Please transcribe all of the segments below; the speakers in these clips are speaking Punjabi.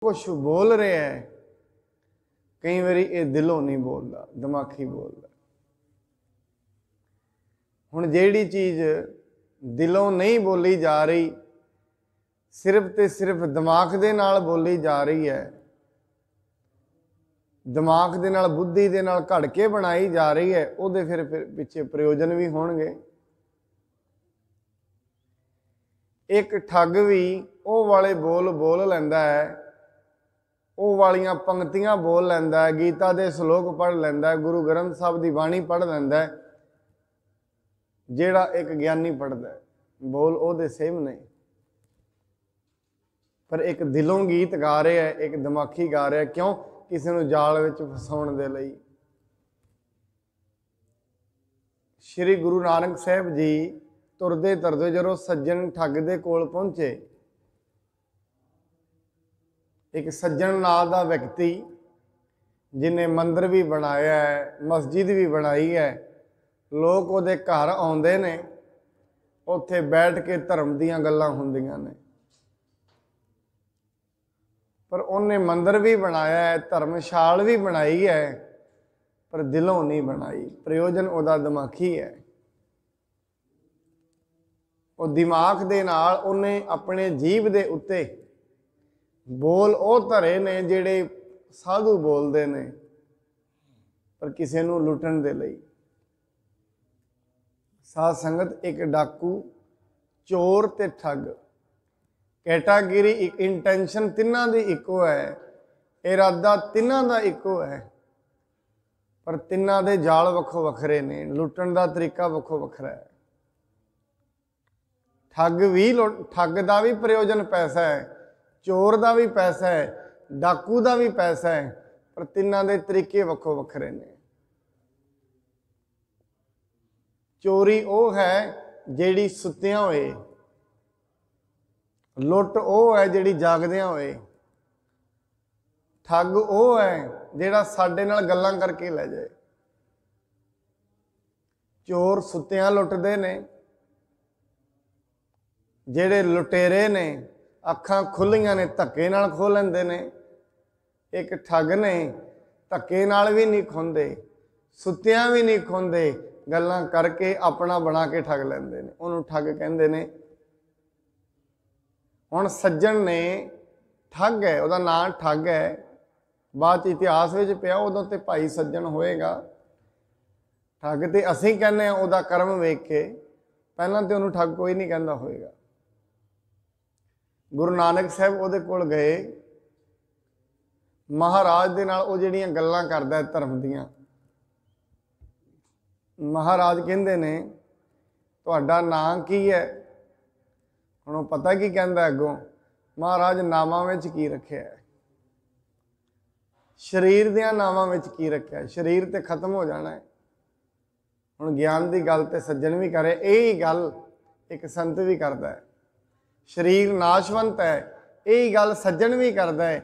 ਕੁਝ ਬੋਲ ਰਿਹਾ ਹੈ ਕਈ ਵਾਰੀ ਇਹ ਦਿਲੋਂ ਨਹੀਂ ਬੋਲਦਾ ਦਿਮਾਗੀ ਬੋਲਦਾ ਹੁਣ ਜਿਹੜੀ ਚੀਜ਼ ਦਿਲੋਂ ਨਹੀਂ ਬੋਲੀ ਜਾ ਰਹੀ ਸਿਰਫ ਤੇ ਸਿਰਫ ਦਿਮਾਗ ਦੇ ਨਾਲ ਬੋਲੀ ਜਾ ਰਹੀ ਹੈ ਦਿਮਾਗ ਦੇ ਨਾਲ ਬੁੱਧੀ ਦੇ ਨਾਲ ਘੜ ਕੇ ਬਣਾਈ ਜਾ ਰਹੀ ਹੈ ਉਹਦੇ ਫਿਰ ਪਿੱਛੇ ਪ੍ਰਯੋਜਨ ਵੀ ਹੋਣਗੇ ਇੱਕ ਠੱਗ ਵੀ ਉਹ ਵਾਲੇ ਬੋਲ ਬੋਲ ਲੈਂਦਾ ਹੈ ਉਹ ਵਾਲੀਆਂ ਪੰਕਤੀਆਂ ਬੋਲ ਲੈਂਦਾ ਹੈ ਗੀਤਾ ਦੇ ਸ਼ਲੋਕ ਪੜ ਲੈਂਦਾ ਹੈ ਗੁਰੂ ਗ੍ਰੰਥ ਸਾਹਿਬ ਦੀ ਬਾਣੀ ਪੜ ਲੈਂਦਾ ਹੈ ਜਿਹੜਾ ਇੱਕ ਗਿਆਨੀ ਪੜਦਾ ਹੈ ਬੋਲ ਉਹਦੇ ਸੇਮ ਨਹੀਂ ਪਰ ਇੱਕ ਦਿਲੋਂ ਗੀਤ ਗਾ ਰਿਹਾ ਹੈ ਇੱਕ ਦਿਮਾਖੀ ਗਾ ਰਿਹਾ ਕਿਉਂ ਕਿਸੇ ਨੂੰ ਜਾਲ ਵਿੱਚ ਫਸਾਉਣ ਦੇ ਲਈ ਸ੍ਰੀ ਗੁਰੂ ਨਾਨਕ ਸਾਹਿਬ ਜੀ ਤੁਰਦੇ ਤਰਦੇ ਜਦੋਂ ਸੱਜਣ ਠੱਗ ਦੇ ਕੋਲ ਪਹੁੰਚੇ ਇੱਕ ਸੱਜਣ ਨਾਲ ਦਾ ਵਿਅਕਤੀ ਜਿਨੇ ਮੰਦਰ ਵੀ ਬਣਾਇਆ ਹੈ ਮਸਜਿਦ ਵੀ ਬਣਾਈ ਹੈ ਲੋਕ ਉਹਦੇ ਘਰ ਆਉਂਦੇ ਨੇ ਉੱਥੇ ਬੈਠ ਕੇ ਧਰਮ ਦੀਆਂ ਗੱਲਾਂ ਹੁੰਦੀਆਂ ਨੇ ਪਰ ਉਹਨੇ ਮੰਦਰ ਵੀ ਬਣਾਇਆ ਹੈ ਧਰਮਸ਼ਾਲ ਵੀ ਬਣਾਈ ਹੈ ਪਰ ਦਿਲੋਂ ਨਹੀਂ ਬਣਾਈ ਪ੍ਰਯੋਜਨ ਉਹਦਾ ਦਿਮਾਖੀ ਹੈ ਉਹ ਦਿਮਾਗ ਦੇ ਨਾਲ ਉਹਨੇ ਆਪਣੇ ਜੀਵ ਦੇ ਉੱਤੇ ਬੋਲ ਉਹ ਧਰੇ ਨੇ ਜਿਹੜੇ ਸਾਧੂ ਬੋਲਦੇ ਨੇ ਪਰ ਕਿਸੇ ਨੂੰ ਲੁੱਟਣ ਦੇ ਲਈ ਸਾਧ ਸੰਗਤ ਇੱਕ ਡਾਕੂ ਚੋਰ ਤੇ ਠੱਗ ਕੈਟਾਗਰੀ ਇੱਕ ਇੰਟੈਂਸ਼ਨ ਤਿੰਨਾਂ ਦੀ ਇੱਕੋ ਹੈ ਇਰਾਦਾ ਤਿੰਨਾਂ ਦਾ ਇੱਕੋ ਹੈ ਪਰ ਤਿੰਨਾਂ ਦੇ ਜਾਲ ਵੱਖੋ ਵੱਖਰੇ ਨੇ ਲੁੱਟਣ ਦਾ ਤਰੀਕਾ ਵੱਖੋ ਵੱਖਰਾ ਹੈ ਠੱਗ ਵੀ ਠੱਗ ਦਾ ਵੀ ਪ੍ਰਯੋਜਨ ਪੈਸਾ ਹੈ ਚੋਰ ਦਾ ਵੀ ਪੈਸਾ ਹੈ ਡਾਕੂ ਦਾ ਵੀ ਪੈਸਾ ਹੈ ਪਰ ਤਿੰਨਾਂ ਦੇ ਤਰੀਕੇ ਵੱਖੋ ਵੱਖਰੇ ਨੇ ਚੋਰੀ ਉਹ ਹੈ ਜਿਹੜੀ ਸੁੱਤਿਆਂ ਹੋਏ ਲੁੱਟ ਉਹ ਹੈ ਜਿਹੜੀ ਜਾਗਦਿਆਂ ਹੋਏ ਠੱਗ ਉਹ ਹੈ ਜਿਹੜਾ ਸਾਡੇ ਨਾਲ ਗੱਲਾਂ ਕਰਕੇ ਲੈ ਜਾਏ ਚੋਰ ਸੁੱਤਿਆਂ ਲੁੱਟਦੇ ਨੇ ਜਿਹੜੇ ਲੁਟੇਰੇ ਨੇ ਅੱਖਾਂ ਖੁੱਲੀਆਂ ਨੇ ਧੱਕੇ ਨਾਲ ਖੋਲ ਲੈਂਦੇ ਨੇ ਇੱਕ ਠੱਗ ਨੇ ਧੱਕੇ ਨਾਲ ਵੀ ਨਹੀਂ ਖੁੰਦੇ ਸੁੱਤਿਆਂ ਵੀ ਨਹੀਂ ਖੁੰਦੇ ਗੱਲਾਂ ਕਰਕੇ ਆਪਣਾ ਬਣਾ ਕੇ ਠੱਗ ਲੈਂਦੇ ਨੇ ਉਹਨੂੰ ਠੱਗ ਕਹਿੰਦੇ ਨੇ ਹੁਣ ਸੱਜਣ ਨੇ ਠੱਗ ਹੈ ਉਹਦਾ ਨਾਮ ਠੱਗ ਹੈ ਬਾਅਦ ਇਤਿਹਾਸ ਵਿੱਚ ਪਿਆ ਉਦੋਂ ਤੇ ਭਾਈ ਸੱਜਣ ਹੋਏਗਾ ਠੱਗ ਤੇ ਅਸੀਂ ਕਹਿੰਦੇ ਆ ਉਹਦਾ ਕਰਮ ਵੇਖ ਕੇ ਪਹਿਲਾਂ ਤੇ ਉਹਨੂੰ ਠੱਗ ਕੋਈ ਨਹੀਂ ਕਹਿੰਦਾ ਹੋਏਗਾ ਗੁਰੂ ਨਾਨਕ ਸਾਹਿਬ ਉਹਦੇ ਕੋਲ ਗਏ ਮਹਾਰਾਜ ਦੇ ਨਾਲ ਉਹ ਜਿਹੜੀਆਂ ਗੱਲਾਂ ਕਰਦਾ ਧਰਮ ਦੀਆਂ ਮਹਾਰਾਜ ਕਹਿੰਦੇ ਨੇ ਤੁਹਾਡਾ ਨਾਂ ਕੀ ਹੈ ਹੁਣ ਉਹ ਪਤਾ ਕੀ ਕਹਿੰਦਾ ਅੱਗੋਂ ਮਹਾਰਾਜ ਨਾਮਾਂ ਵਿੱਚ ਕੀ ਰੱਖਿਆ ਹੈ ਸਰੀਰ ਦੇ ਨਾਮਾਂ ਵਿੱਚ ਕੀ ਰੱਖਿਆ ਸਰੀਰ ਤੇ ਖਤਮ ਹੋ ਜਾਣਾ ਹੈ ਹੁਣ ਗਿਆਨ ਦੀ ਗੱਲ ਤੇ ਸੱਜਣ ਵੀ ਕਰੇ ਇਹ ਹੀ ਗੱਲ ਇੱਕ ਸੰਤ ਵੀ ਕਰਦਾ ਹੈ ਸਰੀਰ ਨਾਸ਼ਵੰਤ ਹੈ ਇਹ ਗੱਲ ਸੱਜਣ ਵੀ ਕਰਦਾ ਹੈ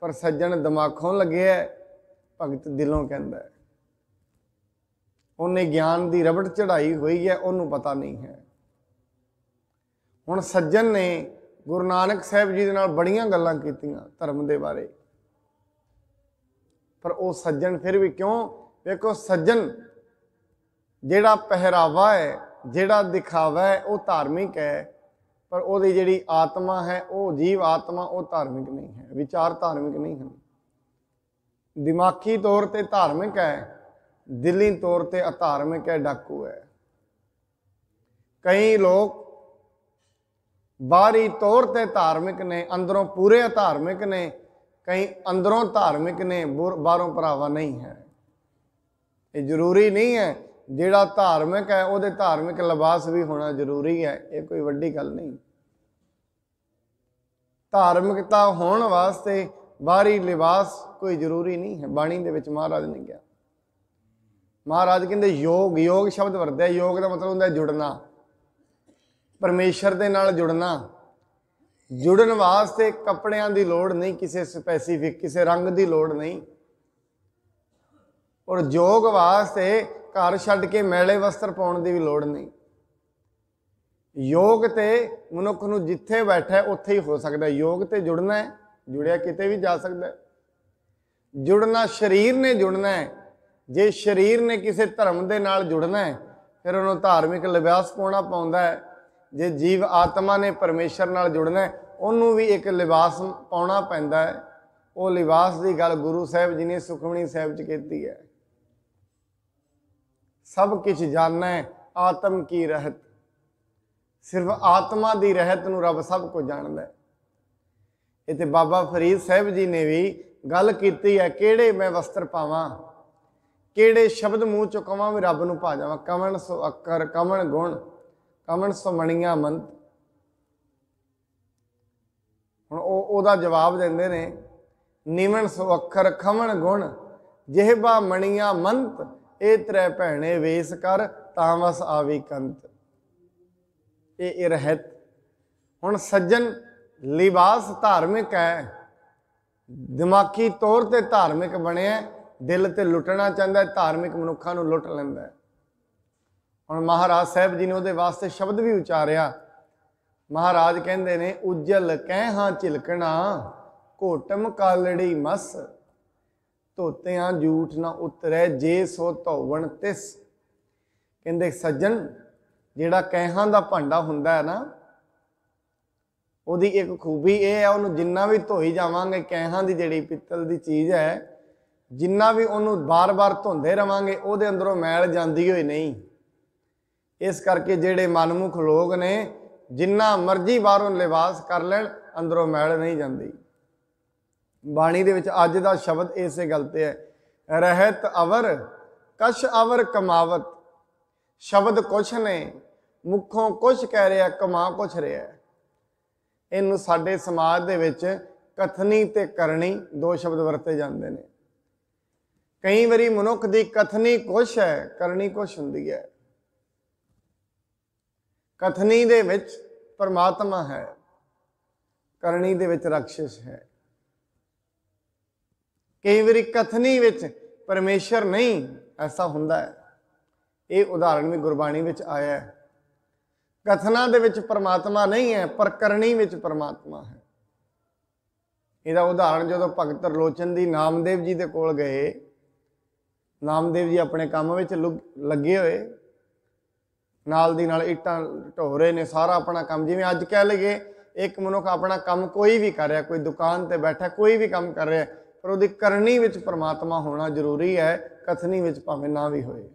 ਪਰ ਸੱਜਣ ਦਿਮਾਗੋਂ ਲੱਗਿਆ ਭਗਤ ਦਿਲੋਂ ਕਹਿੰਦਾ ਹੈ ਉਹਨੇ ਗਿਆਨ ਦੀ ਰਬੜ ਚੜਾਈ ਹੋਈ ਹੈ ਉਹਨੂੰ ਪਤਾ ਨਹੀਂ ਹੈ ਹੁਣ ਸੱਜਣ ਨੇ ਗੁਰੂ ਨਾਨਕ ਸਾਹਿਬ ਜੀ ਦੇ ਨਾਲ ਬੜੀਆਂ ਗੱਲਾਂ ਕੀਤੀਆਂ ਧਰਮ ਦੇ ਬਾਰੇ ਪਰ ਉਹ ਸੱਜਣ ਫਿਰ ਵੀ ਕਿਉਂ ਵੇਖੋ ਸੱਜਣ ਜਿਹੜਾ ਪਹਿਰਾਵਾ ਹੈ ਜਿਹੜਾ ਦਿਖਾਵਾ ਹੈ ਉਹ ਧਾਰਮਿਕ ਹੈ ਪਰ ਉਹਦੀ ਜਿਹੜੀ ਆਤਮਾ ਹੈ ਉਹ ਜੀਵ ਆਤਮਾ ਉਹ ਧਾਰਮਿਕ ਨਹੀਂ ਹੈ ਵਿਚਾਰ ਧਾਰਮਿਕ ਨਹੀਂ ਹਨ ਦਿਮਾਗੀ ਤੌਰ ਤੇ ਧਾਰਮਿਕ ਹੈ ਦਿੱਲੀ ਤੌਰ ਤੇ ਅਧਾਰਮਿਕ ਹੈ ਡਾਕੂ ਹੈ ਕਈ ਲੋਕ ਬਾਹਰੀ ਤੌਰ ਤੇ ਧਾਰਮਿਕ ਨੇ ਅੰਦਰੋਂ ਪੂਰੇ ਅਧਾਰਮਿਕ ਨੇ ਕਈ ਅੰਦਰੋਂ ਧਾਰਮਿਕ ਨੇ ਬਾਹਰੋਂ ਭਰਾਵਾ ਨਹੀਂ ਹੈ ਇਹ ਜ਼ਰੂਰੀ ਨਹੀਂ ਹੈ ਜਿਹੜਾ ਧਾਰਮਿਕ ਹੈ ਉਹਦੇ ਧਾਰਮਿਕ ਲਿਬਾਸ ਵੀ ਹੋਣਾ ਜ਼ਰੂਰੀ ਹੈ ਇਹ ਕੋਈ ਵੱਡੀ ਗੱਲ ਨਹੀਂ ਧਾਰਮਿਕਤਾ ਹੋਣ ਵਾਸਤੇ ਬਾਹਰੀ ਲਿਬਾਸ ਕੋਈ ਜ਼ਰੂਰੀ ਨਹੀਂ ਹੈ ਬਾਣੀ ਦੇ ਵਿੱਚ ਮਹਾਰਾਜ ਨੇ ਕਿਹਾ ਮਹਾਰਾਜ ਕਹਿੰਦੇ ਯੋਗ ਯੋਗ ਸ਼ਬਦ ਵਰਤਿਆ ਯੋਗ ਦਾ ਮਤਲਬ ਹੁੰਦਾ ਜੁੜਨਾ ਪਰਮੇਸ਼ਰ ਦੇ ਨਾਲ ਜੁੜਨਾ ਜੁੜਨ ਵਾਸਤੇ ਕੱਪੜਿਆਂ ਦੀ ਲੋੜ ਨਹੀਂ ਕਿਸੇ ਸਪੈਸੀਫਿਕ ਕਿਸੇ ਰੰਗ ਦੀ ਲੋੜ ਨਹੀਂ ਔਰ ਯੋਗ ਵਾਸਤੇ ਘਰ ਛੱਡ ਕੇ ਮੈਲੇ ਵਸਤਰ ਪਾਉਣ ਦੀ ਵੀ ਲੋੜ ਨਹੀਂ ਯੋਗ ਤੇ ਮਨੁੱਖ ਨੂੰ ਜਿੱਥੇ ਬੈਠਾ ਉੱਥੇ ਹੀ ਹੋ ਸਕਦਾ ਯੋਗ ਤੇ ਜੁੜਨਾ ਹੈ ਜੁੜਿਆ ਕਿਤੇ ਵੀ ਜਾ ਸਕਦਾ ਜੁੜਨਾ ਸਰੀਰ ਨੇ ਜੁੜਨਾ ਹੈ ਜੇ ਸਰੀਰ ਨੇ ਕਿਸੇ ਧਰਮ ਦੇ ਨਾਲ ਜੁੜਨਾ ਹੈ ਫਿਰ ਉਹਨੂੰ ਧਾਰਮਿਕ ਲਿਬਾਸ ਪਾਉਣਾ ਪੈਂਦਾ ਹੈ ਜੇ ਜੀਵ ਆਤਮਾ ਨੇ ਪਰਮੇਸ਼ਰ ਨਾਲ ਜੁੜਨਾ ਹੈ ਉਹਨੂੰ ਵੀ ਇੱਕ ਲਿਬਾਸ ਪਾਉਣਾ ਪੈਂਦਾ ਹੈ ਉਹ ਲਿਬਾਸ ਦੀ ਗੱਲ ਗੁਰੂ ਸਾਹਿਬ ਜੀ ਨੇ ਸੁਖਮਣੀ ਸਾਹਿਬ 'ਚ ਕੀਤੀ ਹੈ ਸਭ ਕੁਝ ਜਾਣੈ ਹੈ ਆਤਮ ਕੀ ਰਹਿਤ ਸਿਰਫ ਆਤਮਾ ਦੀ ਰਹਿਤ ਨੂੰ ਰੱਬ ਸਭ ਕੁਝ ਜਾਣਦਾ ਹੈ ਇਤੇ ਬਾਬਾ ਫਰੀਦ ਸਾਹਿਬ ਜੀ ਨੇ ਵੀ ਗੱਲ ਕੀਤੀ ਹੈ ਕਿਹੜੇ ਮੈਂ ਵਸਤਰ ਪਾਵਾਂ ਕਿਹੜੇ ਸ਼ਬਦ ਮੂੰਹ ਚੋਂ ਕਵਾਂ ਵੀ ਰੱਬ ਨੂੰ ਪਾ ਜਾਵਾਂ ਕਮਣ ਸੋ ਅੱਖਰ ਕਮਣ ਗੁਣ ਕਮਣ ਸੋ ਮਣੀਆਂ ਮੰਤ ਹੁਣ ਉਹ ਉਹਦਾ ਜਵਾਬ ਦਿੰਦੇ ਨੇ ਨੀਵਣ ਸੋ ਅੱਖਰ ਖਮਣ ਗੁਣ ਜਿਹਬਾ ਮਣੀਆਂ ਮੰਤ ਇਹ ਤਰੇ ਭੈਣੇ ਵੇਸ ਕਰ ਤਾਂ ਵਸ ਆਵੀ ਕੰਤ ਇਹ ਇਰਹਿਤ ਹੁਣ ਸੱਜਣ ਲਿਬਾਸ ਧਾਰਮਿਕ ਹੈ ਦਿਮਾਗੀ ਤੌਰ ਤੇ ਧਾਰਮਿਕ ਬਣਿਆ ਦਿਲ ਤੇ ਲੁੱਟਣਾ ਚਾਹੁੰਦਾ ਧਾਰਮਿਕ ਮਨੁੱਖਾਂ ਨੂੰ ਲੁੱਟ ਲੈਂਦਾ ਹੁਣ ਮਹਾਰਾਜ ਸਾਹਿਬ ਜੀ ਨੇ ਉਹਦੇ ਵਾਸਤੇ ਸ਼ਬਦ ਵੀ ਉਚਾਰਿਆ ਮਹਾਰਾਜ ਕਹਿੰਦੇ ਨੇ ਉਜਲ ਕਹਿ ਹਾਂ ਝਿਲਕਣਾ ਘੋਟਮ ਕਾਲੜੀ ਮਸ ਧੋਤਿਆਂ ਝੂਠ ਨਾ ਉਤਰੈ ਜੇ ਸੋ ਧੋਵਣ ਤਿਸ ਕਹਿੰਦੇ ਸੱਜਣ ਜਿਹੜਾ ਕਹਿਹਾਂ ਦਾ ਭਾਂਡਾ ਹੁੰਦਾ ਹੈ ਨਾ ਉਹਦੀ ਇੱਕ ਖੂਬੀ ਇਹ ਹੈ ਉਹਨੂੰ ਜਿੰਨਾ ਵੀ ਧੋਈ ਜਾਵਾਂਗੇ ਕਹਿਹਾਂ ਦੀ ਜਿਹੜੀ ਪਿੱਤਲ ਦੀ ਚੀਜ਼ ਹੈ ਜਿੰਨਾ ਵੀ ਉਹਨੂੰ ਬਾਰ-ਬਾਰ ਧੋਂਦੇ ਰਵਾਂਗੇ ਉਹਦੇ ਅੰਦਰੋਂ ਮੈਲ ਜਾਂਦੀ ਹੋਈ ਨਹੀਂ ਇਸ ਕਰਕੇ ਜਿਹੜੇ ਮਨਮੁਖ ਲੋਕ ਨੇ ਜਿੰਨਾ ਮਰਜ਼ੀ ਬਾਹਰੋਂ ਲਿਬਾਸ ਕਰ ਲੈਣ ਅੰਦਰੋਂ ਮੈਲ ਨਹੀਂ ਜਾਂਦੀ ਬਾਣੀ ਦੇ ਵਿੱਚ ਅੱਜ ਦਾ ਸ਼ਬਦ ਇਸੇ ਗੱਲ ਤੇ ਹੈ ਰਹਿਤ ਅਵਰ ਕਸ਼ ਅਵਰ ਕਮਾਵਤ ਸ਼ਬਦ ਕੁਛ ਨੇ ਮੁਖੋਂ ਕੁਛ ਕਹਿ ਰਿਹਾ ਕਮਾ ਕੁਛ ਰਿਹਾ ਇਹਨੂੰ ਸਾਡੇ ਸਮਾਜ ਦੇ ਵਿੱਚ ਕਥਨੀ ਤੇ ਕਰਨੀ ਦੋ ਸ਼ਬਦ ਵਰਤੇ ਜਾਂਦੇ ਨੇ ਕਈ ਵਾਰੀ ਮਨੁੱਖ ਦੀ ਕਥਨੀ ਕੁਛ ਹੈ ਕਰਨੀ ਕੁਛ ਹੁੰਦੀ ਹੈ ਕਥਨੀ ਦੇ ਵਿੱਚ ਪਰਮਾਤਮਾ ਹੈ ਕਰਨੀ ਦੇ ਵਿੱਚ ਰਕਸ਼ਸ਼ ਹੈ ਕਈ ਵਾਰੀ ਕਥਨੀ ਵਿੱਚ ਪਰਮੇਸ਼ਰ ਨਹੀਂ ਐਸਾ ਹੁੰਦਾ ਹੈ ਇਹ ਉਦਾਹਰਣ ਵੀ ਗੁਰਬਾਣੀ ਵਿੱਚ ਆਇਆ ਹੈ ਕਥਨਾ ਦੇ ਵਿੱਚ ਪਰਮਾਤਮਾ ਨਹੀਂ ਹੈ ਪਰ ਕਰਨੀ ਵਿੱਚ ਪਰਮਾਤਮਾ ਹੈ ਇਹਦਾ ਉਦਾਹਰਣ ਜਦੋਂ ਭਗਤ ਰਲੋਚਨ ਦੀ ਨਾਮਦੇਵ ਜੀ ਦੇ ਕੋਲ ਗਏ ਨਾਮਦੇਵ ਜੀ ਆਪਣੇ ਕੰਮ ਵਿੱਚ ਲੱਗੇ ਹੋਏ ਨਾਲ ਦੀ ਨਾਲ ਇੱਟਾਂ ਢੋ ਰਹੇ ਨੇ ਸਾਰਾ ਆਪਣਾ ਕੰਮ ਜਿਵੇਂ ਅੱਜ ਕਹਿ ਲਗੇ ਇੱਕ ਮਨੁੱਖ ਆਪਣਾ ਕੰਮ ਕੋਈ ਵੀ ਕਰ ਰਿਹਾ ਕੋਈ ਦੁਕਾਨ ਤੇ ਬੈਠਾ ਕੋਈ ਵੀ ਕੰਮ ਕਰ ਰਿਹਾ ਪਰ ਉਹਦੀ ਕਰਨੀ ਵਿੱਚ ਪਰਮਾਤਮਾ ਹੋਣਾ ਜ਼ਰੂਰੀ ਹੈ ਕਥਨੀ ਵਿੱਚ ਭਾਵੇਂ ਨਾ ਵੀ ਹੋਏ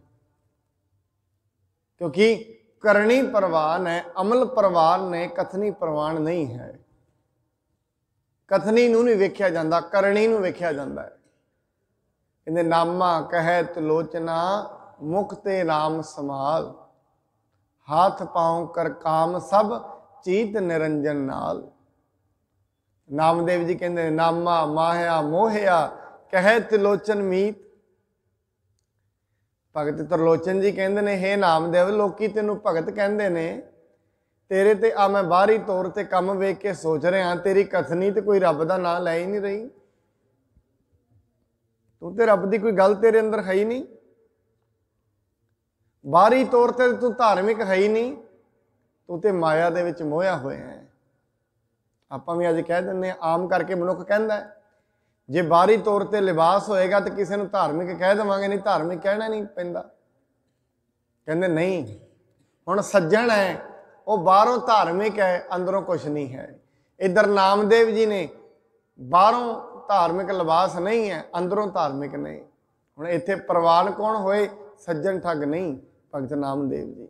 ਕਿਉਂਕਿ ਕਰਨੀ ਪ੍ਰਵਾਨ ਹੈ ਅਮਲ ਪ੍ਰਵਾਨ ਨੇ ਕਥਨੀ ਪ੍ਰਵਾਨ ਨਹੀਂ ਹੈ ਕਥਨੀ ਨੂੰ ਨਹੀਂ ਵੇਖਿਆ ਜਾਂਦਾ ਕਰਨੀ ਨੂੰ ਵੇਖਿਆ ਜਾਂਦਾ ਹੈ ਇਹਨੇ ਨਾਮਾ ਕਹਿਤ ਲੋਚਨਾ ਮੁਖ ਤੇ ਨਾਮ ਸਮਾਲ ਹੱਥ ਪਾਉ ਕਰ ਕਾਮ ਸਭ ਚੀਤ ਨਿਰੰਜਨ ਨਾਲ ਨਾਮਦੇਵ ਜੀ ਕਹਿੰਦੇ ਨੇ ਨਾਮਾ ਮਾਹਿਆ ਮੋਹਿਆ ਕਹਿ ਤਿਲੋਚਨ ਮੀਤ ਭਗਤ ਤਰਲੋਚਨ ਜੀ ਕਹਿੰਦੇ ਨੇ ਹੇ ਨਾਮਦੇਵ ਲੋਕੀ ਤੈਨੂੰ ਭਗਤ ਕਹਿੰਦੇ ਨੇ ਤੇਰੇ ਤੇ ਆ ਮੈਂ ਬਾਹਰੀ ਤੌਰ ਤੇ ਕੰਮ ਵੇਖ ਕੇ ਸੋਚ ਰਿਹਾ ਤੇਰੀ ਕਥਨੀ ਤੇ ਕੋਈ ਰੱਬ ਦਾ ਨਾਂ ਲੈ ਹੀ ਨਹੀਂ ਰਹੀ ਤੂੰ ਤੇ ਰੱਬ ਦੀ ਕੋਈ ਗੱਲ ਤੇਰੇ ਅੰਦਰ ਹੈ ਹੀ ਨਹੀਂ ਬਾਹਰੀ ਤੌਰ ਤੇ ਤੂੰ ਧਾਰਮਿਕ ਹੈ ਹੀ ਨਹੀਂ ਤੂੰ ਤੇ ਮਾਇਆ ਦੇ ਵਿੱਚ ਮੋਹਿਆ ਹੋਇਆ ਹੈ ਆਪਾਂ ਵੀ ਅੱਜ ਕਹਿ ਦਿੰਨੇ ਆ ਆਮ ਕਰਕੇ ਮਨੁੱਖ ਕਹਿੰਦਾ ਜੇ ਬਾਹਰੀ ਤੌਰ ਤੇ ਲਿਬਾਸ ਹੋਏਗਾ ਤਾਂ ਕਿਸੇ ਨੂੰ ਧਾਰਮਿਕ ਕਹਿ ਦਵਾਂਗੇ ਨਹੀਂ ਧਾਰਮਿਕ ਕਹਿਣਾ ਨਹੀਂ ਪੈਂਦਾ ਕਹਿੰਦੇ ਨਹੀਂ ਹੁਣ ਸੱਜਣ ਹੈ ਉਹ ਬਾਹਰੋਂ ਧਾਰਮਿਕ ਹੈ ਅੰਦਰੋਂ ਕੁਝ ਨਹੀਂ ਹੈ ਇਧਰ ਨਾਮਦੇਵ ਜੀ ਨੇ ਬਾਹਰੋਂ ਧਾਰਮਿਕ ਲਿਬਾਸ ਨਹੀਂ ਹੈ ਅੰਦਰੋਂ ਧਾਰਮਿਕ ਨੇ ਹੁਣ ਇੱਥੇ ਪ੍ਰਵਾਨ ਕੌਣ ਹੋਏ ਸੱਜਣ ਠੱਗ ਨਹੀਂ ਭਗਤ ਨਾਮਦੇਵ ਜੀ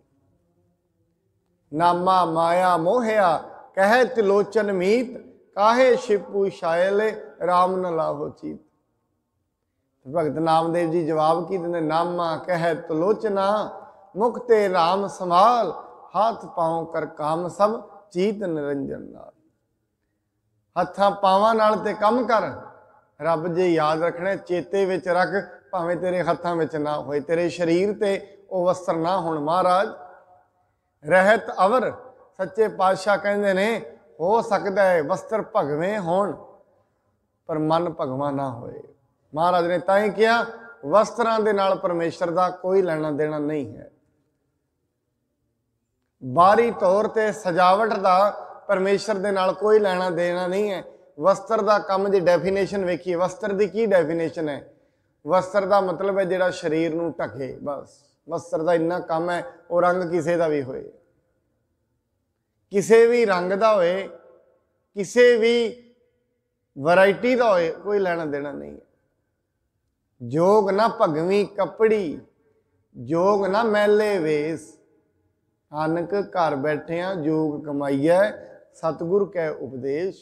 ਨਾਮਾ ਮਾਇਆ ਮੋਹਿਆ ਕਹੈ ਤਿਲੋਚਨ ਮੀਤ ਕਾਹੇ ਸ਼ਿਪੂ ਸ਼ਾਇਲੇ ਰਾਮ ਨ ਲਾਹੋ ਚੀਤ ਭਗਤ ਨਾਮਦੇਵ ਜੀ ਜਵਾਬ ਕੀ ਦਿੰਦੇ ਨਾਮਾ ਕਹੈ ਤਿਲੋਚਨਾ ਮੁਕਤੇ ਰਾਮ ਸੰਭਾਲ ਹੱਥ ਪਾਉ ਕਰ ਕਾਮ ਸਭ ਚੀਤ ਨਿਰੰਜਨ ਨਾਲ ਹੱਥਾਂ ਪਾਵਾਂ ਨਾਲ ਤੇ ਕੰਮ ਕਰ ਰੱਬ ਜੇ ਯਾਦ ਰੱਖਣੇ ਚੇਤੇ ਵਿੱਚ ਰੱਖ ਭਾਵੇਂ ਤੇਰੇ ਹੱਥਾਂ ਵਿੱਚ ਨਾ ਹੋਏ ਤੇਰੇ ਸਰੀਰ ਤੇ ਉਹ ਵਸਤਰ ਨਾ ਹੋਣ ਮਹਾਰਾਜ ਰਹਿਤ ਅਵਰ ਸੱਚੇ ਪਾਤਸ਼ਾਹ ਕਹਿੰਦੇ ਨੇ ਹੋ ਸਕਦਾ ਹੈ ਵਸਤਰ ਭਗਵੇਂ ਹੋਣ ਪਰ ਮਨ ਭਗਵਾ ਨਾ ਹੋਏ ਮਹਾਰਾਜ ਨੇ ਤਾਂ ਹੀ ਕਿਹਾ ਵਸਤਰਾਂ ਦੇ ਨਾਲ ਪਰਮੇਸ਼ਰ ਦਾ ਕੋਈ ਲੈਣਾ ਦੇਣਾ ਨਹੀਂ ਹੈ ਬਾਰੀ ਤੌਰ ਤੇ ਸਜਾਵਟ ਦਾ ਪਰਮੇਸ਼ਰ ਦੇ ਨਾਲ ਕੋਈ ਲੈਣਾ ਦੇਣਾ ਨਹੀਂ ਹੈ ਵਸਤਰ ਦਾ ਕੰਮ ਦੀ ਡੈਫੀਨੇਸ਼ਨ ਵੇਖੀਏ ਵਸਤਰ ਦੀ ਕੀ ਡੈਫੀਨੇਸ਼ਨ ਹੈ ਵਸਤਰ ਦਾ ਮਤਲਬ ਹੈ ਜਿਹੜਾ ਸਰੀਰ ਨੂੰ ਢਕੇ ਬਸ ਵਸਤਰ ਦਾ ਇੰਨਾ ਕੰਮ ਹੈ ਉਹ ਰੰਗ ਕਿਸੇ ਦਾ ਵੀ ਹੋਏ ਕਿਸੇ ਵੀ ਰੰਗ ਦਾ ਹੋਏ ਕਿਸੇ ਵੀ ਵੈਰਾਈਟੀ ਦਾ ਹੋਏ ਕੋਈ ਲੈਣਾ ਦੇਣਾ ਨਹੀਂ ਜੋਗ ਨਾ ਭਗਵੀ ਕਪੜੀ ਜੋਗ ਨਾ ਮੈਲੇ ਵੇਸ ਅਨਕ ਘਰ ਬੈਠਿਆਂ ਜੋਗ ਕਮਾਈਐ ਸਤਿਗੁਰ ਕੈ ਉਪਦੇਸ਼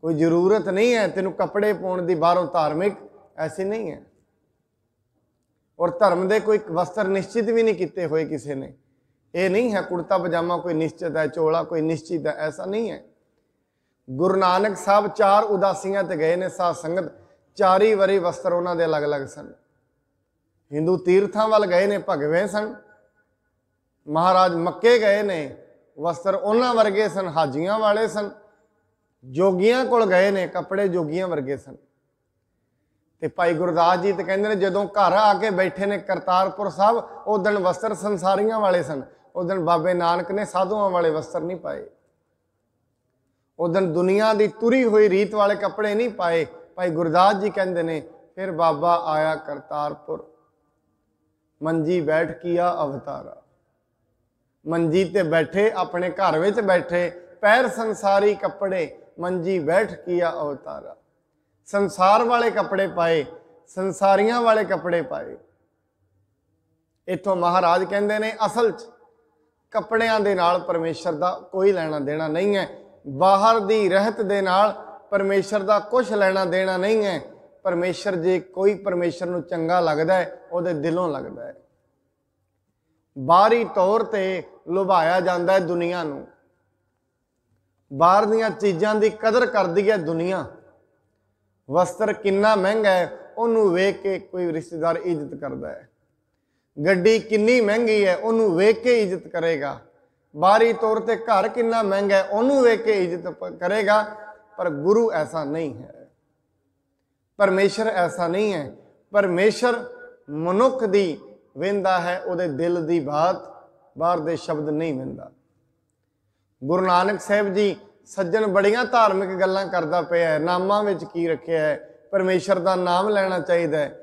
ਕੋਈ ਜ਼ਰੂਰਤ ਨਹੀਂ ਹੈ ਤੈਨੂੰ ਕੱਪੜੇ ਪਾਉਣ ਦੀ ਬਾਹਰੋਂ ਧਾਰਮਿਕ ਐਸੀ ਨਹੀਂ ਹੈ ਔਰ ਧਰਮ ਦੇ ਕੋਈ ਵਸਤਰ ਨਿਸ਼ਚਿਤ ਵੀ ਨਹੀਂ ਕੀਤੇ ਹੋਏ ਕਿਸੇ ਨੇ ਇਹ ਨਹੀਂ ਹੈ ਕੁੜਤਾ ਪਜਾਮਾ ਕੋਈ ਨਿਸ਼ਚਿਤ ਹੈ ਚੋਲਾ ਕੋਈ ਨਿਸ਼ਚਿਤ ਹੈ ਐਸਾ ਨਹੀਂ ਹੈ ਗੁਰੂ ਨਾਨਕ ਸਾਹਿਬ ਚਾਰ ਉਦਾਸੀਆਂ ਤੇ ਗਏ ਨੇ ਸਾਧ ਸੰਗਤ ਚਾਰੀ ਵਰੀ ਵਸਤਰ ਉਹਨਾਂ ਦੇ ਅਲੱਗ-ਅਲੱਗ ਸਨ ਹਿੰਦੂ ਤੀਰਥਾਂ ਵੱਲ ਗਏ ਨੇ ਭਗਵੇਂ ਸਨ ਮਹਾਰਾਜ ਮੱਕੇ ਗਏ ਨੇ ਵਸਤਰ ਉਹਨਾਂ ਵਰਗੇ ਸਨ ਹਾਜੀਆਂ ਵਾਲੇ ਸਨ ਜੋਗੀਆਂ ਕੋਲ ਗਏ ਨੇ ਕੱਪੜੇ ਜੋਗੀਆਂ ਵਰਗੇ ਸਨ ਤੇ ਭਾਈ ਗੁਰਦਾਸ ਜੀ ਤੇ ਕਹਿੰਦੇ ਨੇ ਜਦੋਂ ਘਰ ਆ ਕੇ ਬੈਠੇ ਨੇ ਕਰਤਾਰਪੁਰ ਸਾਹਿਬ ਉਹ ਦਿਨ ਵਸਤਰ ਸੰਸਾਰੀਆਂ ਵਾਲੇ ਸਨ ਉਸ ਦਿਨ ਬਾਬੇ ਨਾਨਕ ਨੇ ਸਾਧੂਆਂ ਵਾਲੇ ਵਸਤਰ ਨਹੀਂ ਪਾਏ ਉਸ ਦਿਨ ਦੁਨੀਆ ਦੀ ਤੁਰੀ ਹੋਈ ਰੀਤ ਵਾਲੇ ਕੱਪੜੇ ਨਹੀਂ ਪਾਏ ਭਾਈ ਗੁਰਦਾਸ ਜੀ ਕਹਿੰਦੇ ਨੇ ਫਿਰ ਬਾਬਾ ਆਇਆ ਕਰਤਾਰਪੁਰ ਮੰਜੀ ਬੈਠ ਕੀਆ ਅਵਤਾਰਾ ਮੰਜੀ ਤੇ ਬੈਠੇ ਆਪਣੇ ਘਰ ਵਿੱਚ ਬੈਠੇ ਪੈਰ ਸੰਸਾਰੀ ਕੱਪੜੇ ਮੰਜੀ ਬੈਠ ਕੀਆ ਅਵਤਾਰਾ ਸੰਸਾਰ ਵਾਲੇ ਕੱਪੜੇ ਪਾਏ ਸੰਸਾਰੀਆਂ ਵਾਲੇ ਕੱਪੜੇ ਪਾਏ ਇਥੋਂ ਮਹਾਰਾਜ ਕਹਿੰਦੇ ਨੇ ਅਸਲ 'ਚ ਕੱਪੜਿਆਂ ਦੇ ਨਾਲ ਪਰਮੇਸ਼ਰ ਦਾ ਕੋਈ ਲੈਣਾ ਦੇਣਾ ਨਹੀਂ ਹੈ ਬਾਹਰ ਦੀ ਰਹਿਤ ਦੇ ਨਾਲ ਪਰਮੇਸ਼ਰ ਦਾ ਕੁਝ ਲੈਣਾ ਦੇਣਾ ਨਹੀਂ ਹੈ ਪਰਮੇਸ਼ਰ ਜੇ ਕੋਈ ਪਰਮੇਸ਼ਰ ਨੂੰ ਚੰਗਾ ਲੱਗਦਾ ਹੈ ਉਹਦੇ ਦਿਲੋਂ ਲੱਗਦਾ ਹੈ ਬਾਹਰੀ ਤੌਰ ਤੇ ਲੁਭਾਇਆ ਜਾਂਦਾ ਹੈ ਦੁਨੀਆ ਨੂੰ ਬਾਹਰ ਦੀਆਂ ਚੀਜ਼ਾਂ ਦੀ ਕਦਰ ਕਰਦੀ ਹੈ ਦੁਨੀਆ ਵਸਤਰ ਕਿੰਨਾ ਮਹਿੰਗਾ ਹੈ ਉਹਨੂੰ ਵੇਖ ਕੇ ਕੋਈ ਰਿਸ਼ਤੇਦਾਰ ਇੱਜ਼ਤ ਕਰਦਾ ਹੈ ਗੱਡੀ ਕਿੰਨੀ ਮਹਿੰਗੀ ਹੈ ਉਹਨੂੰ ਵੇਖ ਕੇ ਇੱਜ਼ਤ ਕਰੇਗਾ ਬਾਹਰੀ ਤੌਰ ਤੇ ਘਰ ਕਿੰਨਾ ਮਹਿੰਗਾ ਹੈ ਉਹਨੂੰ ਵੇਖ ਕੇ ਇੱਜ਼ਤ ਕਰੇਗਾ ਪਰ ਗੁਰੂ ਐਸਾ ਨਹੀਂ ਹੈ ਪਰਮੇਸ਼ਰ ਐਸਾ ਨਹੀਂ ਹੈ ਪਰਮੇਸ਼ਰ ਮਨੁੱਖ ਦੀ ਵਿੰਦਾ ਹੈ ਉਹਦੇ ਦਿਲ ਦੀ ਬਾਤ ਬਾਹਰ ਦੇ ਸ਼ਬਦ ਨਹੀਂ ਵਿੰਦਾ ਗੁਰੂ ਨਾਨਕ ਸਾਹਿਬ ਜੀ ਸੱਜਣ ਬੜੀਆਂ ਧਾਰਮਿਕ ਗੱਲਾਂ ਕਰਦਾ ਪਿਆ ਹੈ ਨਾਮਾਂ ਵਿੱਚ ਕੀ ਰੱਖਿਆ ਹੈ ਪਰਮੇਸ਼ਰ ਦਾ ਨਾਮ ਲੈਣਾ ਚਾਹੀਦਾ ਹੈ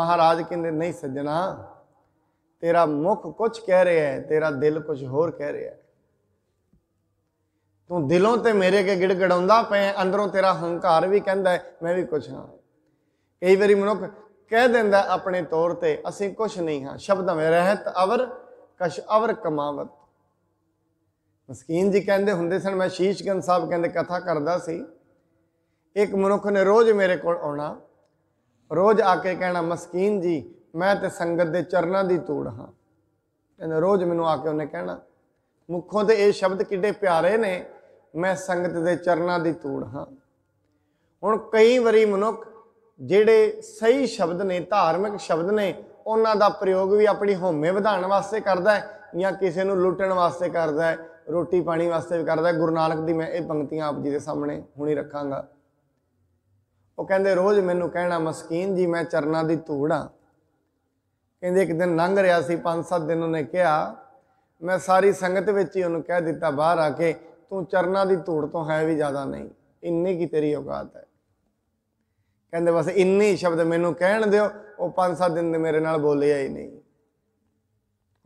ਮਹਾਰਾਜ ਕਹਿੰਦੇ ਨਹੀਂ ਸੱਜਣਾ ਤੇਰਾ ਮੁਖ ਕੁਝ ਕਹਿ ਰਿਹਾ ਹੈ ਤੇਰਾ ਦਿਲ ਕੁਝ ਹੋਰ ਕਹਿ ਰਿਹਾ ਹੈ ਤੂੰ ਦਿਲੋਂ ਤੇ ਮੇਰੇ ਕੇ ਗਿੜਗੜਾਉਂਦਾ ਪਏ ਅੰਦਰੋਂ ਤੇਰਾ ਹੰਕਾਰ ਵੀ ਕਹਿੰਦਾ ਮੈਂ ਵੀ ਕੁਝ ਹਾਂ ਕਈ ਵਾਰੀ ਮਨੁੱਖ ਕਹਿ ਦਿੰਦਾ ਆਪਣੇ ਤੌਰ ਤੇ ਅਸੀਂ ਕੁਝ ਨਹੀਂ ਹਾਂ ਸ਼ਬਦਾਂ ਵਿੱਚ ਰਹਿਤ ਅਵਰ ਕਸ਼ ਅਵਰ ਕਮਾਵਤ ਮਸਕੀਨ ਜੀ ਕਹਿੰਦੇ ਹੁੰਦੇ ਸਨ ਮੈਂ ਸ਼ੀਸ਼ਗੰਨ ਸਾਹਿਬ ਕਹਿੰਦੇ ਕਥਾ ਕਰਦਾ ਸੀ ਇੱਕ ਮਨੁੱਖ ਨੇ ਰੋਜ਼ ਮੇਰੇ ਕੋਲ ਆਉਣਾ ਰੋਜ਼ ਆ ਕੇ ਕਹਿਣਾ ਮਸਕੀਨ ਜੀ ਮੈਂ ਤੇ ਸੰਗਤ ਦੇ ਚਰਨਾਂ ਦੀ ਤੂੜ ਹਾਂ ਕਹਿੰਦਾ ਰੋਜ਼ ਮੈਨੂੰ ਆ ਕੇ ਉਹਨੇ ਕਹਿਣਾ ਮੁੱਖੋਂ ਤੇ ਇਹ ਸ਼ਬਦ ਕਿੱਡੇ ਪਿਆਰੇ ਨੇ ਮੈਂ ਸੰਗਤ ਦੇ ਚਰਨਾਂ ਦੀ ਤੂੜ ਹਾਂ ਹੁਣ ਕਈ ਵਾਰੀ ਮਨੁੱਖ ਜਿਹੜੇ ਸਹੀ ਸ਼ਬਦ ਨੇ ਧਾਰਮਿਕ ਸ਼ਬਦ ਨੇ ਉਹਨਾਂ ਦਾ ਪ੍ਰਯੋਗ ਵੀ ਆਪਣੀ ਹਉਮੈ ਵਧਾਉਣ ਵਾਸਤੇ ਕਰਦਾ ਹੈ ਜਾਂ ਕਿਸੇ ਨੂੰ ਲੁੱਟਣ ਵਾਸਤੇ ਕਰਦਾ ਹੈ ਰੋਟੀ ਪਾਣੀ ਵਾਸਤੇ ਵੀ ਕਰਦਾ ਗੁਰੂ ਨਾਨਕ ਦੀ ਮੈਂ ਇਹ ਪੰਕਤੀਆਂ ਆਪ ਜੀ ਦੇ ਸਾਹਮਣੇ ਹੁਣੀ ਰੱਖਾਂਗਾ ਉਹ ਕਹਿੰਦੇ ਰੋਜ਼ ਮੈਨੂੰ ਕਹਿਣਾ ਮਸਕੀਨ ਜੀ ਮੈਂ ਚਰਨਾਂ ਦੀ ਤੂੜ ਹਾਂ ਕਹਿੰਦੇ ਇੱਕ ਦਿਨ ਲੰਘ ਰਿਹਾ ਸੀ 5-7 ਦਿਨ ਉਹਨੇ ਕਿਹਾ ਮੈਂ ਸਾਰੀ ਸੰਗਤ ਵਿੱਚ ਹੀ ਉਹਨੂੰ ਕਹਿ ਦਿੱਤਾ ਬਾਹਰ ਆ ਕੇ ਤੂੰ ਚਰਨਾ ਦੀ ਧੂੜ ਤੋਂ ਹੈ ਵੀ ਜ਼ਿਆਦਾ ਨਹੀਂ ਇੰਨੀ ਕੀ ਤੇਰੀ ਔਕਾਤ ਹੈ ਕਹਿੰਦੇ ਬਸ ਇੰਨੇ ਸ਼ਬਦ ਮੈਨੂੰ ਕਹਿਣ ਦਿਓ ਉਹ 5-7 ਦਿਨ ਦੇ ਮੇਰੇ ਨਾਲ ਬੋਲਿਆ ਹੀ ਨਹੀਂ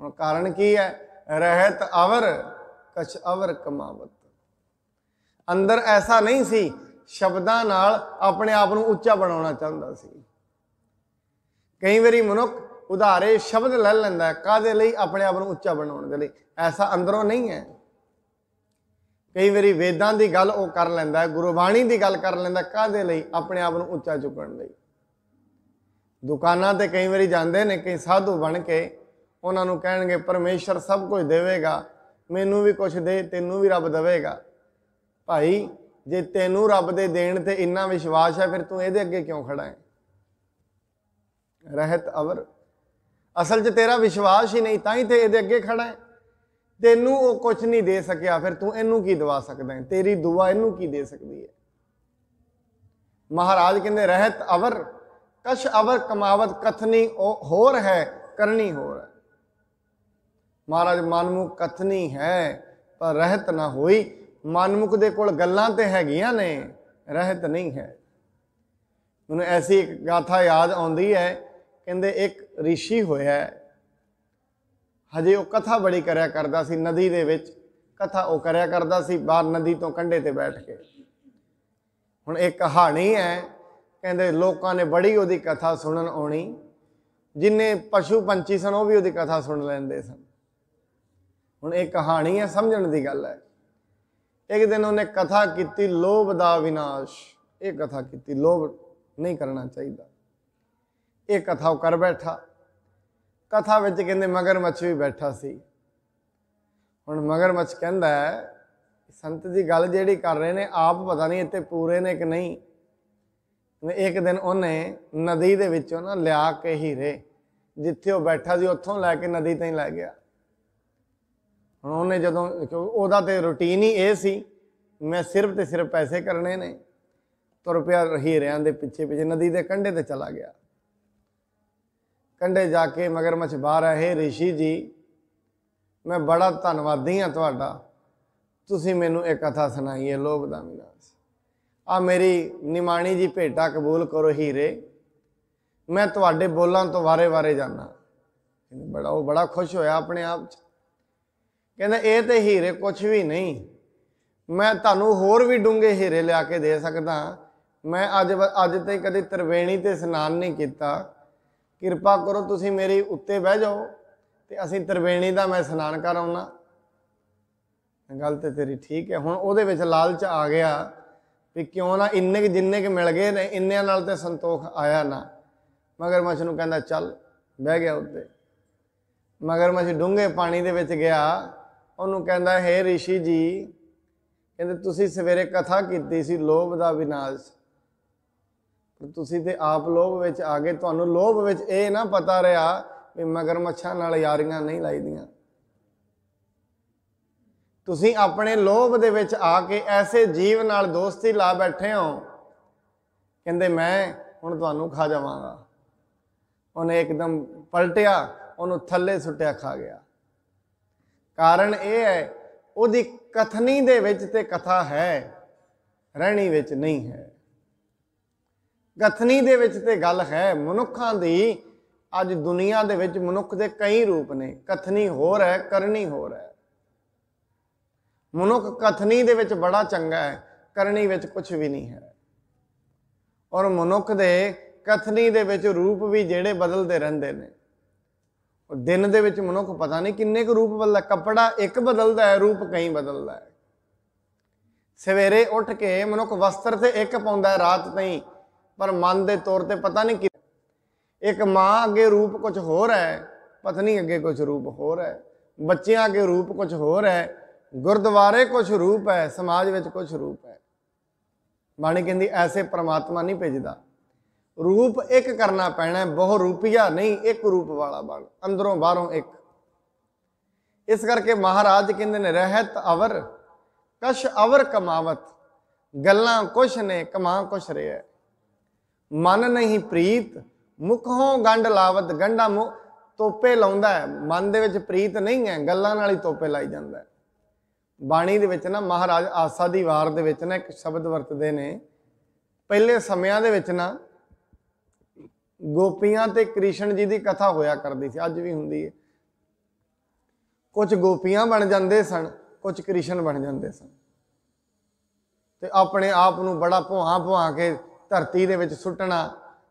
ਹੁਣ ਕਾਰਨ ਕੀ ਹੈ ਰਹਿਤ ਅਵਰ ਕਛ ਅਵਰ ਕਮਾਵਤ ਅੰਦਰ ਐਸਾ ਨਹੀਂ ਸੀ ਸ਼ਬਦਾਂ ਨਾਲ ਆਪਣੇ ਆਪ ਨੂੰ ਉੱਚਾ ਬਣਾਉਣਾ ਚਾਹੁੰਦਾ ਸੀ ਕਈ ਵਾਰੀ ਮਨੁੱਖ ਉਧਾਰੇ ਸ਼ਬਦ ਲੈ ਲੈਂਦਾ ਕਾਦੇ ਲਈ ਆਪਣੇ ਆਪ ਨੂੰ ਉੱਚਾ ਬਣਾਉਣ ਦੇ ਲਈ ਐਸਾ ਅੰਦਰੋਂ ਨਹੀਂ ਹੈ ਕਈ ਵਾਰੀ ਵੇਦਾਂ ਦੀ ਗੱਲ ਉਹ ਕਰ ਲੈਂਦਾ ਹੈ ਗੁਰਬਾਣੀ ਦੀ ਗੱਲ ਕਰ ਲੈਂਦਾ ਕਾਦੇ ਲਈ ਆਪਣੇ ਆਪ ਨੂੰ ਉੱਚਾ ਚੁੱਕਣ ਲਈ ਦੁਕਾਨਾਂ ਤੇ ਕਈ ਵਾਰੀ ਜਾਂਦੇ ਨੇ ਕਈ ਸਾਧੂ ਬਣ ਕੇ ਉਹਨਾਂ ਨੂੰ ਕਹਿਣਗੇ ਪਰਮੇਸ਼ਰ ਸਭ ਕੁਝ ਦੇਵੇਗਾ ਮੈਨੂੰ ਵੀ ਕੁਝ ਦੇ ਤੈਨੂੰ ਵੀ ਰੱਬ ਦੇਵੇਗਾ ਭਾਈ ਜੇ ਤੈਨੂੰ ਰੱਬ ਦੇ ਦੇਣ ਤੇ ਇੰਨਾ ਵਿਸ਼ਵਾਸ ਹੈ ਫਿਰ ਤੂੰ ਇਹਦੇ ਅੱਗੇ ਕਿਉਂ ਖੜਾ ਹੈ ਰਹਿਤ ਅਵਰ ਅਸਲ 'ਚ ਤੇਰਾ ਵਿਸ਼ਵਾਸ ਹੀ ਨਹੀਂ ਤਾਂ ਹੀ ਤੇ ਇਹਦੇ ਅੱਗੇ ਖੜਾ ਹੈ ਤੈਨੂੰ ਉਹ ਕੁਝ ਨਹੀਂ ਦੇ ਸਕਿਆ ਫਿਰ ਤੂੰ ਇਹਨੂੰ ਕੀ ਦਵਾ ਸਕਦਾ ਹੈ ਤੇਰੀ ਦੁਆ ਇਹਨੂੰ ਕੀ ਦੇ ਸਕਦੀ ਹੈ ਮਹਾਰਾਜ ਕਹਿੰਦੇ ਰਹਿਤ ਅਵਰ ਕਛ ਅਵਰ ਕਮਾਵਤ ਕਥਨੀ ਹੋਰ ਹੈ ਕਰਨੀ ਹੋਰ ਹੈ ਮਹਾਰਾਜ ਮਨਮੁਖ ਕਥਨੀ ਹੈ ਪਰ ਰਹਿਤ ਨਾ ਹੋਈ ਮਨਮੁਖ ਦੇ ਕੋਲ ਗੱਲਾਂ ਤੇ ਹੈਗੀਆਂ ਨੇ ਰਹਿਤ ਨਹੀਂ ਹੈ ਮੈਨੂੰ ਐਸੀ ਇੱਕ ਗਾਥਾ ਯਾਦ ਆਉਂਦੀ ਹੈ ਕਹਿੰਦੇ ਇੱਕ ઋષਿ ਹੋਇਆ ਹਜੇ ਉਹ ਕਥਾ ਬੜੀ ਕਰਿਆ ਕਰਦਾ ਸੀ ਨਦੀ ਦੇ ਵਿੱਚ ਕਥਾ ਉਹ ਕਰਿਆ ਕਰਦਾ ਸੀ ਬਾਹਰ ਨਦੀ ਤੋਂ ਕੰਢੇ ਤੇ ਬੈਠ ਕੇ ਹੁਣ ਇਹ ਕਹਾਣੀ ਹੈ ਕਹਿੰਦੇ ਲੋਕਾਂ ਨੇ ਬੜੀ ਉਹਦੀ ਕਥਾ ਸੁਣਨ ਆਉਣੀ ਜਿੰਨੇ ਪਸ਼ੂ ਪੰਛੀ ਸਨ ਉਹ ਵੀ ਉਹਦੀ ਕਥਾ ਸੁਣ ਲੈਂਦੇ ਸਨ ਹੁਣ ਇਹ ਕਹਾਣੀ ਹੈ ਸਮਝਣ ਦੀ ਗੱਲ ਹੈ ਇੱਕ ਦਿਨ ਉਹਨੇ ਕਥਾ ਕੀਤੀ ਲੋਭ ਦਾ ਵਿਨਾਸ਼ ਇਹ ਕਥਾ ਕੀਤੀ ਲੋਭ ਨਹੀਂ ਕਰਨਾ ਚਾਹੀਦਾ ਇਹ ਕਥਾ ਉਹ ਕਰ ਬੈਠਾ ਕਥਾ ਵਿੱਚ ਕਹਿੰਦੇ ਮਗਰਮੱਛ ਵੀ ਬੈਠਾ ਸੀ ਹੁਣ ਮਗਰਮੱਛ ਕਹਿੰਦਾ ਹੈ ਸੰਤ ਦੀ ਗੱਲ ਜਿਹੜੀ ਕਰ ਰਹੇ ਨੇ ਆਪ ਪਤਾ ਨਹੀਂ ਇੱਥੇ ਪੂਰੇ ਨੇ ਕਿ ਨਹੀਂ ਇੱਕ ਦਿਨ ਉਹਨੇ ਨਦੀ ਦੇ ਵਿੱਚੋਂ ਨਾ ਲਿਆ ਕੇ ਹੀਰੇ ਜਿੱਥੇ ਉਹ ਬੈਠਾ ਸੀ ਉੱਥੋਂ ਲੈ ਕੇ ਨਦੀ ਤਾਈਂ ਲੈ ਗਿਆ ਹੁਣ ਉਹਨੇ ਜਦੋਂ ਉਹਦਾ ਤੇ ਰੁਟੀਨ ਹੀ ਇਹ ਸੀ ਮੈਂ ਸਿਰਫ ਤੇ ਸਿਰਫ ਪੈਸੇ ਕਰਨੇ ਨੇ ਤੁਰ ਪਿਆ ਹੀਰਿਆਂ ਦੇ ਪਿੱਛੇ ਪਿੱਛੇ ਨਦੀ ਦੇ ਕੰਢੇ ਤੇ ਚਲਾ ਗਿਆ ਕੰਡੇ ਜਾ ਕੇ ਮਗਰਮੱਛ ਬਾਹਰ ਆਏ ਰਿਸ਼ੀ ਜੀ ਮੈਂ ਬੜਾ ਧੰਨਵਾਦੀ ਹਾਂ ਤੁਹਾਡਾ ਤੁਸੀਂ ਮੈਨੂੰ ਇੱਕ ਕਥਾ ਸੁਣਾਈ ਹੈ ਲੋਭ ਦਾ ਵਿਨਾਸ਼ ਆ ਮੇਰੀ ਨਿਮਾਣੀ ਜੀ ਭੇਟਾ ਕਬੂਲ ਕਰੋ ਹੀਰੇ ਮੈਂ ਤੁਹਾਡੇ ਬੋਲਾਂ ਤੋਂ ਵਾਰੇ-ਵਾਰੇ ਜਾਣਾ ਬੜਾ ਉਹ ਬੜਾ ਖੁਸ਼ ਹੋਇਆ ਆਪਣੇ ਆਪ ਚ ਕਹਿੰਦਾ ਇਹ ਤੇ ਹੀਰੇ ਕੁਝ ਵੀ ਨਹੀਂ ਮੈਂ ਤੁਹਾਨੂੰ ਹੋਰ ਵੀ ਡੂੰਗੇ ਹੀਰੇ ਲਿਆ ਕੇ ਦੇ ਸਕਦਾ ਮੈਂ ਅੱਜ ਅੱਜ ਤਾਈਂ ਕਦੇ ਤਰਵੇਣੀ ਤੇ ਇਸ਼ਨਾਨ ਨਹੀਂ ਕੀਤਾ ਕਿਰਪਾ ਕਰੋ ਤੁਸੀਂ ਮੇਰੇ ਉੱਤੇ ਬਹਿ ਜਾਓ ਤੇ ਅਸੀਂ ਤਰਵੇਣੀ ਦਾ ਮੈਂ ਇਸ਼ਨਾਨ ਕਰਾਉਣਾ ਗੱਲ ਤੇ ਤੇਰੀ ਠੀਕ ਹੈ ਹੁਣ ਉਹਦੇ ਵਿੱਚ ਲਾਲਚ ਆ ਗਿਆ ਵੀ ਕਿਉਂ ਨਾ ਇੰਨੇ ਜਿੰਨੇ ਕਿ ਮਿਲ ਗਏ ਨੇ ਇੰਨਿਆਂ ਨਾਲ ਤੇ ਸੰਤੋਖ ਆਇਆ ਨਾ ਮਗਰ ਮੈਂ ਨੂੰ ਕਹਿੰਦਾ ਚੱਲ ਬਹਿ ਗਿਆ ਉੱਤੇ ਮਗਰ ਮੈਂ ਡੂੰਘੇ ਪਾਣੀ ਦੇ ਵਿੱਚ ਗਿਆ ਉਹਨੂੰ ਕਹਿੰਦਾ ਹੈ ਰਿਸ਼ੀ ਜੀ ਕਹਿੰਦੇ ਤੁਸੀਂ ਸਵੇਰੇ ਕਥਾ ਕੀਤੀ ਸੀ ਲੋਭ ਦਾ ਵਿਨਾਸ਼ ਤੁਸੀਂ ਤੇ ਆਪ ਲੋਭ ਵਿੱਚ ਆ ਗਏ ਤੁਹਾਨੂੰ ਲੋਭ ਵਿੱਚ ਇਹ ਨਾ ਪਤਾ ਰਿਹਾ ਵੀ ਮਗਰਮੱਛਾਂ ਨਾਲ ਯਾਰੀਆਂ ਨਹੀਂ ਲਾਈਦੀਆਂ ਤੁਸੀਂ ਆਪਣੇ ਲੋਭ ਦੇ ਵਿੱਚ ਆ ਕੇ ਐਸੇ ਜੀਵ ਨਾਲ ਦੋਸਤੀ ਲਾ ਬੈਠੇ ਹੋ ਕਹਿੰਦੇ ਮੈਂ ਹੁਣ ਤੁਹਾਨੂੰ ਖਾ ਜਾਵਾਂਗਾ ਉਹਨੇ ਇੱਕਦਮ ਪਲਟਿਆ ਉਹਨੂੰ ਥੱਲੇ ਸੁੱਟਿਆ ਖਾ ਗਿਆ ਕਾਰਨ ਇਹ ਹੈ ਉਹਦੀ ਕਥਨੀ ਦੇ ਵਿੱਚ ਤੇ ਕਥਾ ਹੈ ਰਹਿਣੀ ਵਿੱਚ ਨਹੀਂ ਹੈ ਕਥਨੀ ਦੇ ਵਿੱਚ ਤੇ ਗੱਲ ਹੈ ਮਨੁੱਖਾਂ ਦੀ ਅੱਜ ਦੁਨੀਆ ਦੇ ਵਿੱਚ ਮਨੁੱਖ ਦੇ ਕਈ ਰੂਪ ਨੇ ਕਥਨੀ ਹੋਰ ਹੈ ਕਰਨੀ ਹੋਰ ਹੈ ਮਨੁੱਖ ਕਥਨੀ ਦੇ ਵਿੱਚ ਬੜਾ ਚੰਗਾ ਹੈ ਕਰਨੀ ਵਿੱਚ ਕੁਝ ਵੀ ਨਹੀਂ ਹੈ ਔਰ ਮਨੁੱਖ ਦੇ ਕਥਨੀ ਦੇ ਵਿੱਚ ਰੂਪ ਵੀ ਜਿਹੜੇ ਬਦਲਦੇ ਰਹਿੰਦੇ ਨੇ ਉਹ ਦਿਨ ਦੇ ਵਿੱਚ ਮਨੁੱਖ ਪਤਾ ਨਹੀਂ ਕਿੰਨੇ ਕੁ ਰੂਪ ਬਦਲਦਾ ਕੱਪੜਾ ਇੱਕ ਬਦਲਦਾ ਹੈ ਰੂਪ ਕਈ ਬਦਲਦਾ ਹੈ ਸਵੇਰੇ ਉੱਠ ਕੇ ਮਨੁੱਖ ਵਸਤਰ ਤੇ ਇੱਕ ਪਾਉਂਦਾ ਹੈ ਰਾਤ ਤਾਈਂ ਪਰ ਮਨ ਦੇ ਤੌਰ ਤੇ ਪਤਾ ਨਹੀਂ ਕਿ ਇੱਕ ਮਾਂ ਅੱਗੇ ਰੂਪ ਕੁਝ ਹੋਰ ਹੈ ਪਤਨੀ ਅੱਗੇ ਕੁਝ ਰੂਪ ਹੋਰ ਹੈ ਬੱਚਿਆਂ ਅੱਗੇ ਰੂਪ ਕੁਝ ਹੋਰ ਹੈ ਗੁਰਦੁਆਰੇ ਕੁਝ ਰੂਪ ਹੈ ਸਮਾਜ ਵਿੱਚ ਕੁਝ ਰੂਪ ਹੈ ਬਾਣੀ ਕਹਿੰਦੀ ਐਸੇ ਪ੍ਰਮਾਤਮਾ ਨਹੀਂ ਭੇਜਦਾ ਰੂਪ ਇੱਕ ਕਰਨਾ ਪੈਣਾ ਬਹੁ ਰੂਪੀਆ ਨਹੀਂ ਇੱਕ ਰੂਪ ਵਾਲਾ ਬਣ ਅੰਦਰੋਂ ਬਾਹਰੋਂ ਇੱਕ ਇਸ ਕਰਕੇ ਮਹਾਰਾਜ ਕਹਿੰਦੇ ਨੇ ਰਹਿਤ ਅਵਰ ਕਸ਼ ਅਵਰ ਕਮਾਵਤ ਗੱਲਾਂ ਕੁਛ ਨੇ ਕਮਾ ਕੁਛ ਰਿਹਾ ਮਨ ਨਹੀਂ ਪ੍ਰੀਤ ਮੁਖੋਂ ਗੰਢ ਲਾਵਤ ਗੰਢਾ ਮੁ ਤੋਪੇ ਲਾਉਂਦਾ ਹੈ ਮਨ ਦੇ ਵਿੱਚ ਪ੍ਰੀਤ ਨਹੀਂ ਹੈ ਗੱਲਾਂ ਨਾਲ ਹੀ ਤੋਪੇ ਲਾਈ ਜਾਂਦਾ ਹੈ ਬਾਣੀ ਦੇ ਵਿੱਚ ਨਾ ਮਹਾਰਾਜ ਆਸਾ ਦੀ ਵਾਰ ਦੇ ਵਿੱਚ ਨਾ ਇੱਕ ਸ਼ਬਦ ਵਰਤਦੇ ਨੇ ਪਹਿਲੇ ਸਮਿਆਂ ਦੇ ਵਿੱਚ ਨਾ ਗੋਪੀਆਂ ਤੇ ਕ੍ਰਿਸ਼ਨ ਜੀ ਦੀ ਕਥਾ ਹੋਇਆ ਕਰਦੀ ਸੀ ਅੱਜ ਵੀ ਹੁੰਦੀ ਹੈ ਕੁਝ ਗੋਪੀਆਂ ਬਣ ਜਾਂਦੇ ਸਨ ਕੁਝ ਕ੍ਰਿਸ਼ਨ ਬਣ ਜਾਂਦੇ ਸਨ ਤੇ ਆਪਣੇ ਆਪ ਨੂੰ ਬੜਾ ਭੋਹਾ ਭਵਾ ਕੇ ਧਰਤੀ ਦੇ ਵਿੱਚ ਸੁੱਟਣਾ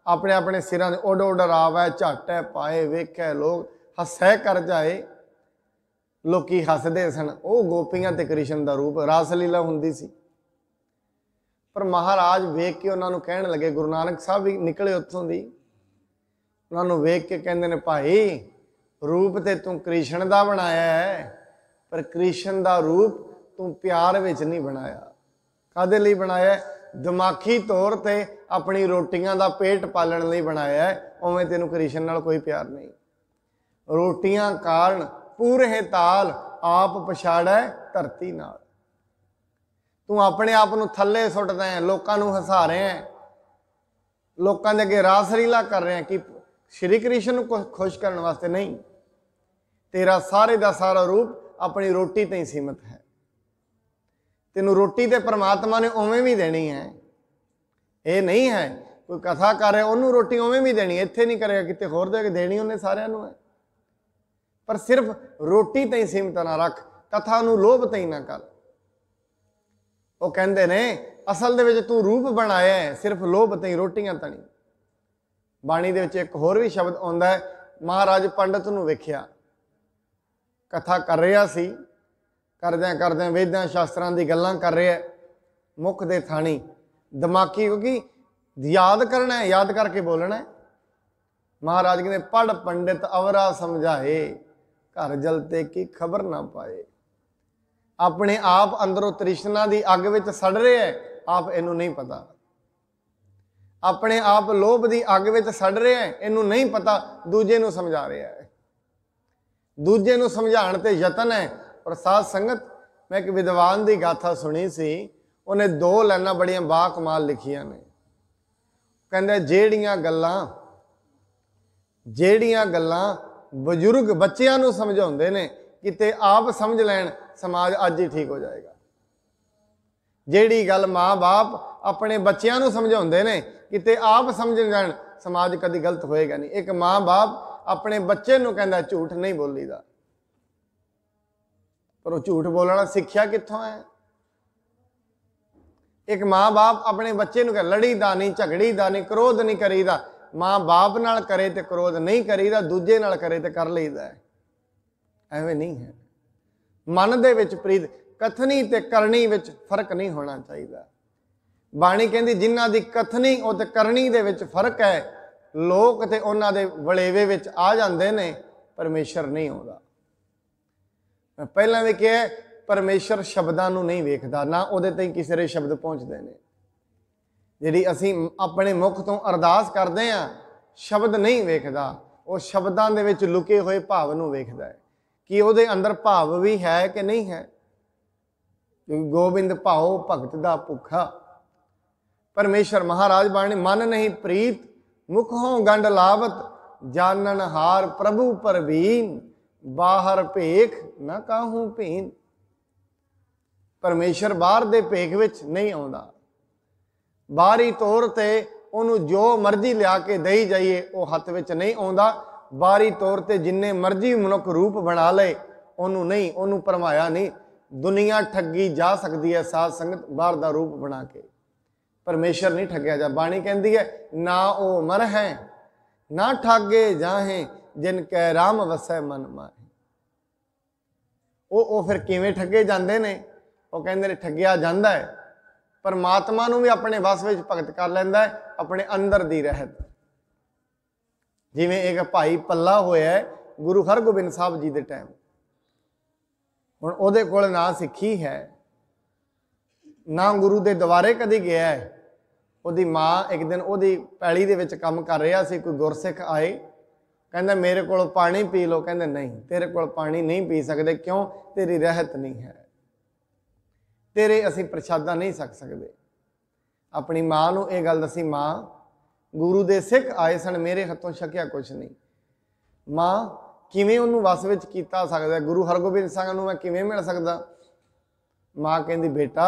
ਆਪਣੇ ਆਪਣੇ ਸਿਰਾਂ ਦੇ ਓਡੋ ਡਰਾਵੈ ਝਟੈ ਪਾਏ ਵੇਖੈ ਲੋਕ ਹੱਸੈ ਕਰ ਜਾਏ ਲੋਕੀ ਹੱਸਦੇ ਸਨ ਉਹ ਗੋਪੀਆਂ ਤੇ ਕ੍ਰਿਸ਼ਨ ਦਾ ਰੂਪ ਰਾਸਲੀਲਾ ਹੁੰਦੀ ਸੀ ਪਰ ਮਹਾਰਾਜ ਵੇਖ ਕੇ ਉਹਨਾਂ ਨੂੰ ਕਹਿਣ ਲੱਗੇ ਗੁਰੂ ਨਾਨਕ ਸਾਹਿਬ ਵੀ ਨਿਕਲੇ ਉੱਥੋਂ ਦੀ ਉਹਨਾਂ ਨੂੰ ਵੇਖ ਕੇ ਕਹਿੰਦੇ ਨੇ ਭਾਈ ਰੂਪ ਤੇ ਤੂੰ ਕ੍ਰਿਸ਼ਨ ਦਾ ਬਣਾਇਆ ਹੈ ਪਰ ਕ੍ਰਿਸ਼ਨ ਦਾ ਰੂਪ ਤੂੰ ਪਿਆਰ ਵਿੱਚ ਨਹੀਂ ਬਣਾਇਆ ਕਾਦੇ ਲਈ ਬਣਾਇਆ ਦਿਮਾਗੀ ਤੌਰ ਤੇ ਆਪਣੀ ਰੋਟੀਆਂ ਦਾ ਪੇਟ ਪਾਲਣ ਲਈ ਬਣਾਇਆ ਹੈ ਉਵੇਂ ਤੈਨੂੰ ਕ੍ਰਿਸ਼ਨ ਨਾਲ ਕੋਈ ਪਿਆਰ ਨਹੀਂ ਰੋਟੀਆਂ ਕਾਰਨ ਪੂਰੇ ਤਾਲ ਆਪ ਪਛਾੜਾ ਧਰਤੀ ਨਾਲ ਤੂੰ ਆਪਣੇ ਆਪ ਨੂੰ ਥੱਲੇ ਸੁੱਟਦਾ ਹੈ ਲੋਕਾਂ ਨੂੰ ਹਸਾ ਰਿਹਾ ਹੈ ਲੋਕਾਂ ਦੇ ਅੱਗੇ ਰੀਲਾ ਕਰ ਰਿਹਾ ਕਿ ਸ਼੍ਰੀ ਕ੍ਰਿਸ਼ਨ ਨੂੰ ਖੁਸ਼ ਕਰਨ ਵਾਸਤੇ ਨਹੀਂ ਤੇਰਾ ਸਾਰੇ ਦਾ ਸਾਰਾ ਰੂਪ ਆਪਣੀ ਰੋਟੀ ਤੇ ਹੀ ਸੀਮਤ ਹੈ ਤੈਨੂੰ ਰੋਟੀ ਤੇ ਪ੍ਰਮਾਤਮਾ ਨੇ ਉਵੇਂ ਵੀ ਦੇਣੀ ਹੈ ਇਹ ਨਹੀਂ ਹੈ ਕੋਈ ਕਥਾ ਕਰ ਰਿਹਾ ਉਹਨੂੰ ਰੋਟੀ ਉਵੇਂ ਵੀ ਦੇਣੀ ਇੱਥੇ ਨਹੀਂ ਕਰੇਗਾ ਕਿਤੇ ਹੋਰ ਦੇ ਕੇ ਦੇਣੀ ਉਹਨੇ ਸਾਰਿਆਂ ਨੂੰ ਹੈ ਪਰ ਸਿਰਫ ਰੋਟੀ ਤੇ ਹੀ ਸੀਮਤ ਨਾ ਰੱਖ ਕਥਾ ਨੂੰ ਲੋਭ ਤੇ ਹੀ ਨਾ ਕਰ ਉਹ ਕਹਿੰਦੇ ਨੇ ਅਸਲ ਦੇ ਵਿੱਚ ਤੂੰ ਰੂਪ ਬਣਾਇਆ ਹੈ ਸਿਰਫ ਲੋਭ ਤੇ ਹੀ ਰੋਟੀਆਂ ਤਾਂ ਨਹੀਂ ਬਾਣੀ ਦੇ ਵਿੱਚ ਇੱਕ ਹੋਰ ਵੀ ਸ਼ਬਦ ਆਉਂਦਾ ਹੈ ਮਹਾਰਾਜ ਪੰਡਤ ਨੂੰ ਵੇਖਿਆ ਕਥਾ ਕਰ ਰਿਹਾ ਸੀ ਕਰਦਿਆਂ ਕਰਦਿਆਂ ਵੇਦਾਂ ਸ਼ਾਸਤਰਾਂ ਦੀ ਗੱਲਾਂ ਕਰ ਰਿਹਾ ਮੁਖ ਦੇ ਥਾਣੀ ਦਿਮਾਗੀ ਕਿਉਂਕਿ ਯਾਦ ਕਰਨਾ ਹੈ ਯਾਦ ਕਰਕੇ ਬੋਲਣਾ ਹੈ ਮਹਾਰਾਜ ਕਹਿੰਦੇ ਪੜ ਪੰਡਿਤ ਅਵਰਾ ਸਮਝਾਏ ਘਰ ਜਲਤੇ ਕੀ ਖਬਰ ਨਾ ਪਾਏ ਆਪਣੇ ਆਪ ਅੰਦਰੋਂ ਤ੍ਰਿਸ਼ਨਾ ਦੀ ਅੱਗ ਵਿੱਚ ਸੜ ਰਿਹਾ ਹੈ ਆਪ ਇਹਨੂੰ ਨਹੀਂ ਪਤਾ ਆਪਣੇ ਆਪ ਲੋਭ ਦੀ ਅੱਗ ਵਿੱਚ ਸੜ ਰਿਹਾ ਹੈ ਇਹਨੂੰ ਨਹੀਂ ਪਤਾ ਦੂਜੇ ਨੂੰ ਸਮਝਾ ਰਿਹਾ ਹੈ ਦੂਜੇ ਨੂੰ ਸਮਝਾਉਣ ਤੇ ਯਤਨ ਹੈ ਔਰ ਸਾਧ ਸੰਗਤ ਮੈਂ ਇੱਕ ਵਿਦਵਾਨ ਦੀ ਗਾਥਾ ਸੁਣੀ ਸੀ ਉਹਨੇ ਦੋ ਲਾਈਨਾਂ ਬੜੀਆਂ ਬਾ ਕਮਾਲ ਲਿਖੀਆਂ ਨੇ ਕਹਿੰਦਾ ਜਿਹੜੀਆਂ ਗੱਲਾਂ ਜਿਹੜੀਆਂ ਗੱਲਾਂ ਬਜ਼ੁਰਗ ਬੱਚਿਆਂ ਨੂੰ ਸਮਝਾਉਂਦੇ ਨੇ ਕਿਤੇ ਆਪ ਸਮਝ ਲੈਣ ਸਮਾਜ ਅੱਜ ਹੀ ਠੀਕ ਹੋ ਜਾਏਗਾ ਜਿਹੜੀ ਗੱਲ ਮਾਂ-ਬਾਪ ਆਪਣੇ ਬੱਚਿਆਂ ਨੂੰ ਸਮਝਾਉਂਦੇ ਨੇ ਕਿਤੇ ਆਪ ਸਮਝ ਲੈਣ ਸਮਾਜ ਕਦੀ ਗਲਤ ਹੋਏਗਾ ਨਹੀਂ ਇੱਕ ਮਾਂ-ਬਾਪ ਆਪਣੇ ਬੱਚੇ ਨੂੰ ਕਹਿੰਦਾ ਝੂਠ ਨਹੀਂ ਬੋਲੀਦਾ ਪਰ ਉਹ ਝੂਠ ਬੋਲਣਾ ਸਿੱਖਿਆ ਕਿੱਥੋਂ ਹੈ ਇੱਕ ਮਾਂ-ਬਾਪ ਆਪਣੇ ਬੱਚੇ ਨੂੰ ਕਹ ਲੜੀਦਾ ਨਹੀਂ ਝਗੜੀਦਾ ਨਹੀਂ ਕ੍ਰੋਧ ਨਹੀਂ ਕਰੀਦਾ ਮਾਂ-ਬਾਪ ਨਾਲ ਕਰੇ ਤੇ ਕ੍ਰੋਧ ਨਹੀਂ ਕਰੀਦਾ ਦੂਜੇ ਨਾਲ ਕਰੇ ਤੇ ਕਰ ਲਈਦਾ ਐਵੇਂ ਨਹੀਂ ਹੈ ਮਨ ਦੇ ਵਿੱਚ ਪ੍ਰੀਤ ਕਥਨੀ ਤੇ ਕਰਨੀ ਵਿੱਚ ਫਰਕ ਨਹੀਂ ਹੋਣਾ ਚਾਹੀਦਾ ਬਾਣੀ ਕਹਿੰਦੀ ਜਿਨ੍ਹਾਂ ਦੀ ਕਥਨੀ ਉਹ ਤੇ ਕਰਨੀ ਦੇ ਵਿੱਚ ਫਰਕ ਹੈ ਲੋਕ ਤੇ ਉਹਨਾਂ ਦੇ ਵਲੇਵੇ ਵਿੱਚ ਆ ਜਾਂਦੇ ਨੇ ਪਰਮੇਸ਼ਰ ਨਹੀਂ ਆਉਂਦਾ ਪਹਿਲਾਂ ਵੀ ਪਰਮੇਸ਼ਰ ਸ਼ਬਦਾਂ ਨੂੰ ਨਹੀਂ ਵੇਖਦਾ ਨਾ ਉਹਦੇ ਤੇ ਕਿਸੇ ਦੇ ਸ਼ਬਦ ਪਹੁੰਚਦੇ ਨੇ ਜਿਹੜੀ ਅਸੀਂ ਆਪਣੇ ਮੁਖ ਤੋਂ ਅਰਦਾਸ ਕਰਦੇ ਆ ਸ਼ਬਦ ਨਹੀਂ ਵੇਖਦਾ ਉਹ ਸ਼ਬਦਾਂ ਦੇ ਵਿੱਚ ਲੁਕੇ ਹੋਏ ਭਾਵ ਨੂੰ ਵੇਖਦਾ ਹੈ ਕਿ ਉਹਦੇ ਅੰਦਰ ਭਾਵ ਵੀ ਹੈ ਕਿ ਨਹੀਂ ਹੈ ਕਿਉਂਕਿ ਗੋਬਿੰਦ ਭਾਉ ਭਗਤ ਦਾ ਭੁੱਖਾ ਪਰਮੇਸ਼ਰ ਮਹਾਰਾਜ ਬਾਣੀ ਮਨ ਨਹੀਂ ਪ੍ਰੀਤ ਮੁਖ ਹੋਂ ਗੰਡ ਲਾਵਤ ਜਾਨਨ ਹਾਰ ਪ੍ਰਭੂ ਪਰਵੀਨ ਬਾਹਰ ਭੇਖ ਨਾ ਕਾਹੂ ਭੀਨ ਪਰਮੇਸ਼ਰ ਬਾਹਰ ਦੇ ਭੇਖ ਵਿੱਚ ਨਹੀਂ ਆਉਂਦਾ ਬਾਹਰੀ ਤੌਰ ਤੇ ਉਹਨੂੰ ਜੋ ਮਰਜ਼ੀ ਲਿਆ ਕੇ ਦੇਈ ਜਾਈਏ ਉਹ ਹੱਥ ਵਿੱਚ ਨਹੀਂ ਆਉਂਦਾ ਬਾਹਰੀ ਤੌਰ ਤੇ ਜਿੰਨੇ ਮਰਜ਼ੀ ਮਨੁੱਖ ਰੂਪ ਬਣਾ ਲਏ ਉਹਨੂੰ ਨਹੀਂ ਉਹਨੂੰ ਪਰਮਾਇਆ ਨਹੀਂ ਦੁਨੀਆ ਠੱਗੀ ਜਾ ਸਕਦੀ ਹੈ ਸਾਧ ਸੰਗਤ ਬਾਹਰ ਦਾ ਰੂਪ ਬਣਾ ਕੇ ਪਰਮੇਸ਼ਰ ਨਹੀਂ ਠੱਗਿਆ ਜਾ ਬਾਣੀ ਕਹਿੰਦੀ ਹੈ ਨਾ ਉਹ ਮਰ ਹੈ ਨਾ ਠਾਗੇ ਜਾਹੇ ਜਿਨ ਕੈ ਰਾਮ ਵਸੈ ਮਨ ਮਾ ਉਹ ਉਹ ਫਿਰ ਕਿਵੇਂ ਠੱਗੇ ਜਾਂਦੇ ਨੇ ਉਹ ਕਹਿੰਦੇ ਨੇ ਠੱਗਿਆ ਜਾਂਦਾ ਹੈ ਪਰਮਾਤਮਾ ਨੂੰ ਵੀ ਆਪਣੇ ਵਸ ਵਿੱਚ ਭਗਤ ਕਰ ਲੈਂਦਾ ਹੈ ਆਪਣੇ ਅੰਦਰ ਦੀ ਰਹਿਤ ਜਿਵੇਂ ਇੱਕ ਭਾਈ ਪੱਲਾ ਹੋਇਆ ਗੁਰੂ ਹਰਗੋਬਿੰਦ ਸਾਹਿਬ ਜੀ ਦੇ ਟਾਈਮ ਹੁਣ ਉਹਦੇ ਕੋਲ ਨਾ ਸਿੱਖੀ ਹੈ ਨਾ ਗੁਰੂ ਦੇ ਦਵਾਰੇ ਕਦੀ ਗਿਆ ਹੈ ਉਹਦੀ ਮਾਂ ਇੱਕ ਦਿਨ ਉਹਦੀ ਪੈਲੀ ਦੇ ਵਿੱਚ ਕੰਮ ਕਰ ਰਿਹਾ ਸੀ ਕੋਈ ਗੁਰਸਿੱਖ ਆਏ ਕਹਿੰਦਾ ਮੇਰੇ ਕੋਲ ਪਾਣੀ ਪੀ ਲੋ ਕਹਿੰਦੇ ਨਹੀਂ ਤੇਰੇ ਕੋਲ ਪਾਣੀ ਨਹੀਂ ਪੀ ਸਕਦੇ ਕਿਉਂ ਤੇਰੀ ਰਹਿਤ ਨਹੀਂ ਹੈ ਤੇਰੇ ਅਸੀਂ ਪ੍ਰਸ਼ਾਦਾ ਨਹੀਂ ਸਕ ਸਕਦੇ ਆਪਣੀ ਮਾਂ ਨੂੰ ਇਹ ਗੱਲ ਦੱਸੀ ਮਾਂ ਗੁਰੂ ਦੇ ਸਿੱਖ ਆਏ ਸਨ ਮੇਰੇ ਹੱਥੋਂ ਛਕਿਆ ਕੁਝ ਨਹੀਂ ਮਾਂ ਕਿਵੇਂ ਉਹਨੂੰ ਵਸ ਵਿੱਚ ਕੀਤਾ ਸਕਦਾ ਗੁਰੂ ਹਰਗੋਬਿੰਦ ਸਿੰਘ ਨੂੰ ਮੈਂ ਕਿਵੇਂ ਮਿਲ ਸਕਦਾ ਮਾਂ ਕਹਿੰਦੀ ਬੇਟਾ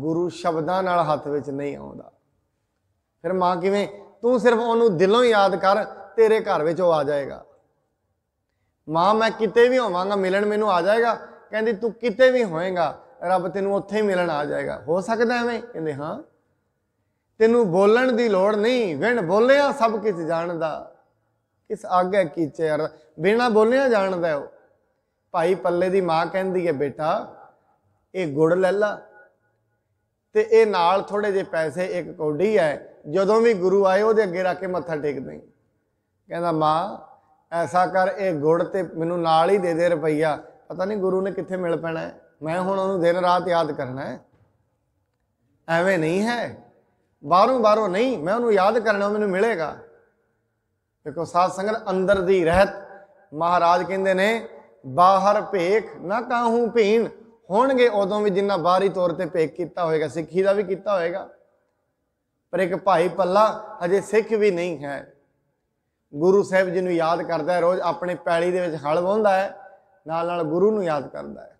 ਗੁਰੂ ਸ਼ਬਦਾਂ ਨਾਲ ਹੱਥ ਵਿੱਚ ਨਹੀਂ ਆਉਂਦਾ ਫਿਰ ਮਾਂ ਕਿਵੇਂ ਤੂੰ ਸਿਰਫ ਉਹਨੂੰ ਦਿਲੋਂ ਯਾਦ ਕਰ ਤੇਰੇ ਘਰ ਵਿੱਚ ਉਹ ਆ ਜਾਏਗਾ ਮਾਂ ਮੈਂ ਕਿਤੇ ਵੀ ਹੋਵਾਂਗਾ ਮਿਲਣ ਮੈਨੂੰ ਆ ਜਾਏਗਾ ਕਹਿੰਦੀ ਤੂੰ ਕਿਤੇ ਵੀ ਹੋਏਗਾ ਰੱਬ ਤੈਨੂੰ ਉੱਥੇ ਹੀ ਮਿਲਣ ਆ ਜਾਏਗਾ ਹੋ ਸਕਦਾ ਐਵੇਂ ਕਹਿੰਦੇ ਹਾਂ ਤੈਨੂੰ ਬੋਲਣ ਦੀ ਲੋੜ ਨਹੀਂ ਵਿਣ ਬੋਲਿਆ ਸਭ ਕੁਝ ਜਾਣਦਾ ਕਿਸ ਅੱਗੇ ਕੀਚੇ ਯਾਰ ਬਿਨਾ ਬੋਲਿਆ ਜਾਣਦਾ ਉਹ ਭਾਈ ਪੱਲੇ ਦੀ ਮਾਂ ਕਹਿੰਦੀ ਹੈ ਬੇਟਾ ਇਹ ਗੁੜ ਲੈ ਲੈ ਤੇ ਇਹ ਨਾਲ ਥੋੜੇ ਜੇ ਪੈਸੇ ਇੱਕ ਕੌਡੀ ਹੈ ਜਦੋਂ ਵੀ ਗੁਰੂ ਆਏ ਉਹਦੇ ਅੱਗੇ ਰੱਖ ਕੇ ਮੱਥਾ ਟੇਕਦੇ ਕਹਿੰਦਾ ਮਾਂ ਐਸਾ ਕਰ ਇਹ ਗੁੜ ਤੇ ਮੈਨੂੰ ਨਾਲ ਹੀ ਦੇ ਦੇ ਰੁਪਈਆ ਪਤਾ ਨਹੀਂ ਗੁਰੂ ਨੇ ਕਿੱਥੇ ਮਿਲ ਪੈਣਾ ਮੈਂ ਹੁਣ ਉਹਨੂੰ ਦਿਨ ਰਾਤ ਯਾਦ ਕਰਨਾ ਹੈ ਐਵੇਂ ਨਹੀਂ ਹੈ ਬਾਹਰੋਂ ਬਾਹਰੋਂ ਨਹੀਂ ਮੈਂ ਉਹਨੂੰ ਯਾਦ ਕਰਨਾ ਮੈਨੂੰ ਮਿਲੇਗਾ ਦੇਖੋ ਸਾਧ ਸੰਗਤ ਅੰਦਰ ਦੀ ਰਹਿਤ ਮਹਾਰਾਜ ਕਹਿੰਦੇ ਨੇ ਬਾਹਰ ਭੇਖ ਨਾ ਕਾਹੂ ਭੀਣ ਹੋਣਗੇ ਉਦੋਂ ਵੀ ਜਿੰਨਾ ਬਾਹਰੀ ਤੌਰ ਤੇ ਭੇਖ ਕੀਤਾ ਹੋਏਗਾ ਸਿੱਖੀ ਦਾ ਵੀ ਕੀਤਾ ਹੋਏਗਾ ਪਰ ਇੱਕ ਭਾਈ ਪੱਲਾ ਅਜੇ ਸਿੱਖ ਵੀ ਨਹੀਂ ਹੈ ਗੁਰੂ ਸਾਹਿਬ ਜੀ ਨੂੰ ਯਾਦ ਕਰਦਾ ਹੈ ਰੋਜ਼ ਆਪਣੇ ਪੈਲੀ ਦੇ ਵਿੱਚ ਹਲ ਵਾਹੁੰਦਾ ਹੈ ਨਾਲ ਨਾਲ ਗੁਰੂ ਨੂੰ ਯਾਦ ਕਰਦਾ ਹੈ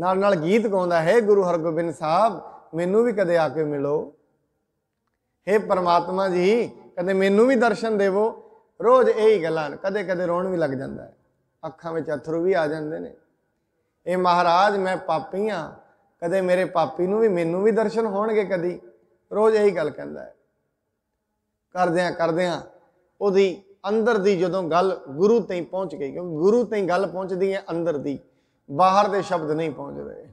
ਨਾਲ ਨਾਲ ਗੀਤ ਗਾਉਂਦਾ ਹੈ ਗੁਰੂ ਹਰਗੋਬਿੰਦ ਸਾਹਿਬ ਮੈਨੂੰ ਵੀ ਕਦੇ ਆ ਕੇ ਮਿਲੋ हे ਪਰਮਾਤਮਾ ਜੀ ਕਦੇ ਮੈਨੂੰ ਵੀ ਦਰਸ਼ਨ ਦੇਵੋ ਰੋਜ਼ ਇਹੀ ਗੱਲਾਂ ਕਦੇ ਕਦੇ ਰੋਣ ਵੀ ਲੱਗ ਜਾਂਦਾ ਹੈ ਅੱਖਾਂ ਵਿੱਚ ਅਥਰੂ ਵੀ ਆ ਜਾਂਦੇ ਨੇ ਇਹ ਮਹਾਰਾਜ ਮੈਂ ਪਾਪੀ ਆ ਕਦੇ ਮੇਰੇ ਪਾਪੀ ਨੂੰ ਵੀ ਮੈਨੂੰ ਵੀ ਦਰਸ਼ਨ ਹੋਣਗੇ ਕਦੀ ਰੋਜ਼ ਇਹੀ ਗੱਲ ਕਹਿੰਦਾ ਹੈ ਕਰਦਿਆਂ ਕਰਦਿਆਂ ਉਹਦੀ ਅੰਦਰ ਦੀ ਜਦੋਂ ਗੱਲ ਗੁਰੂ ਤੈਂ ਪਹੁੰਚ ਗਈ ਕਿਉਂਕਿ ਗੁਰੂ ਤੈਂ ਗੱਲ ਪਹੁੰਚਦੀ ਹੈ ਅੰਦਰ ਦੀ ਬਾਹਰ ਦੇ ਸ਼ਬਦ ਨਹੀਂ ਪਹੁੰਚਦੇ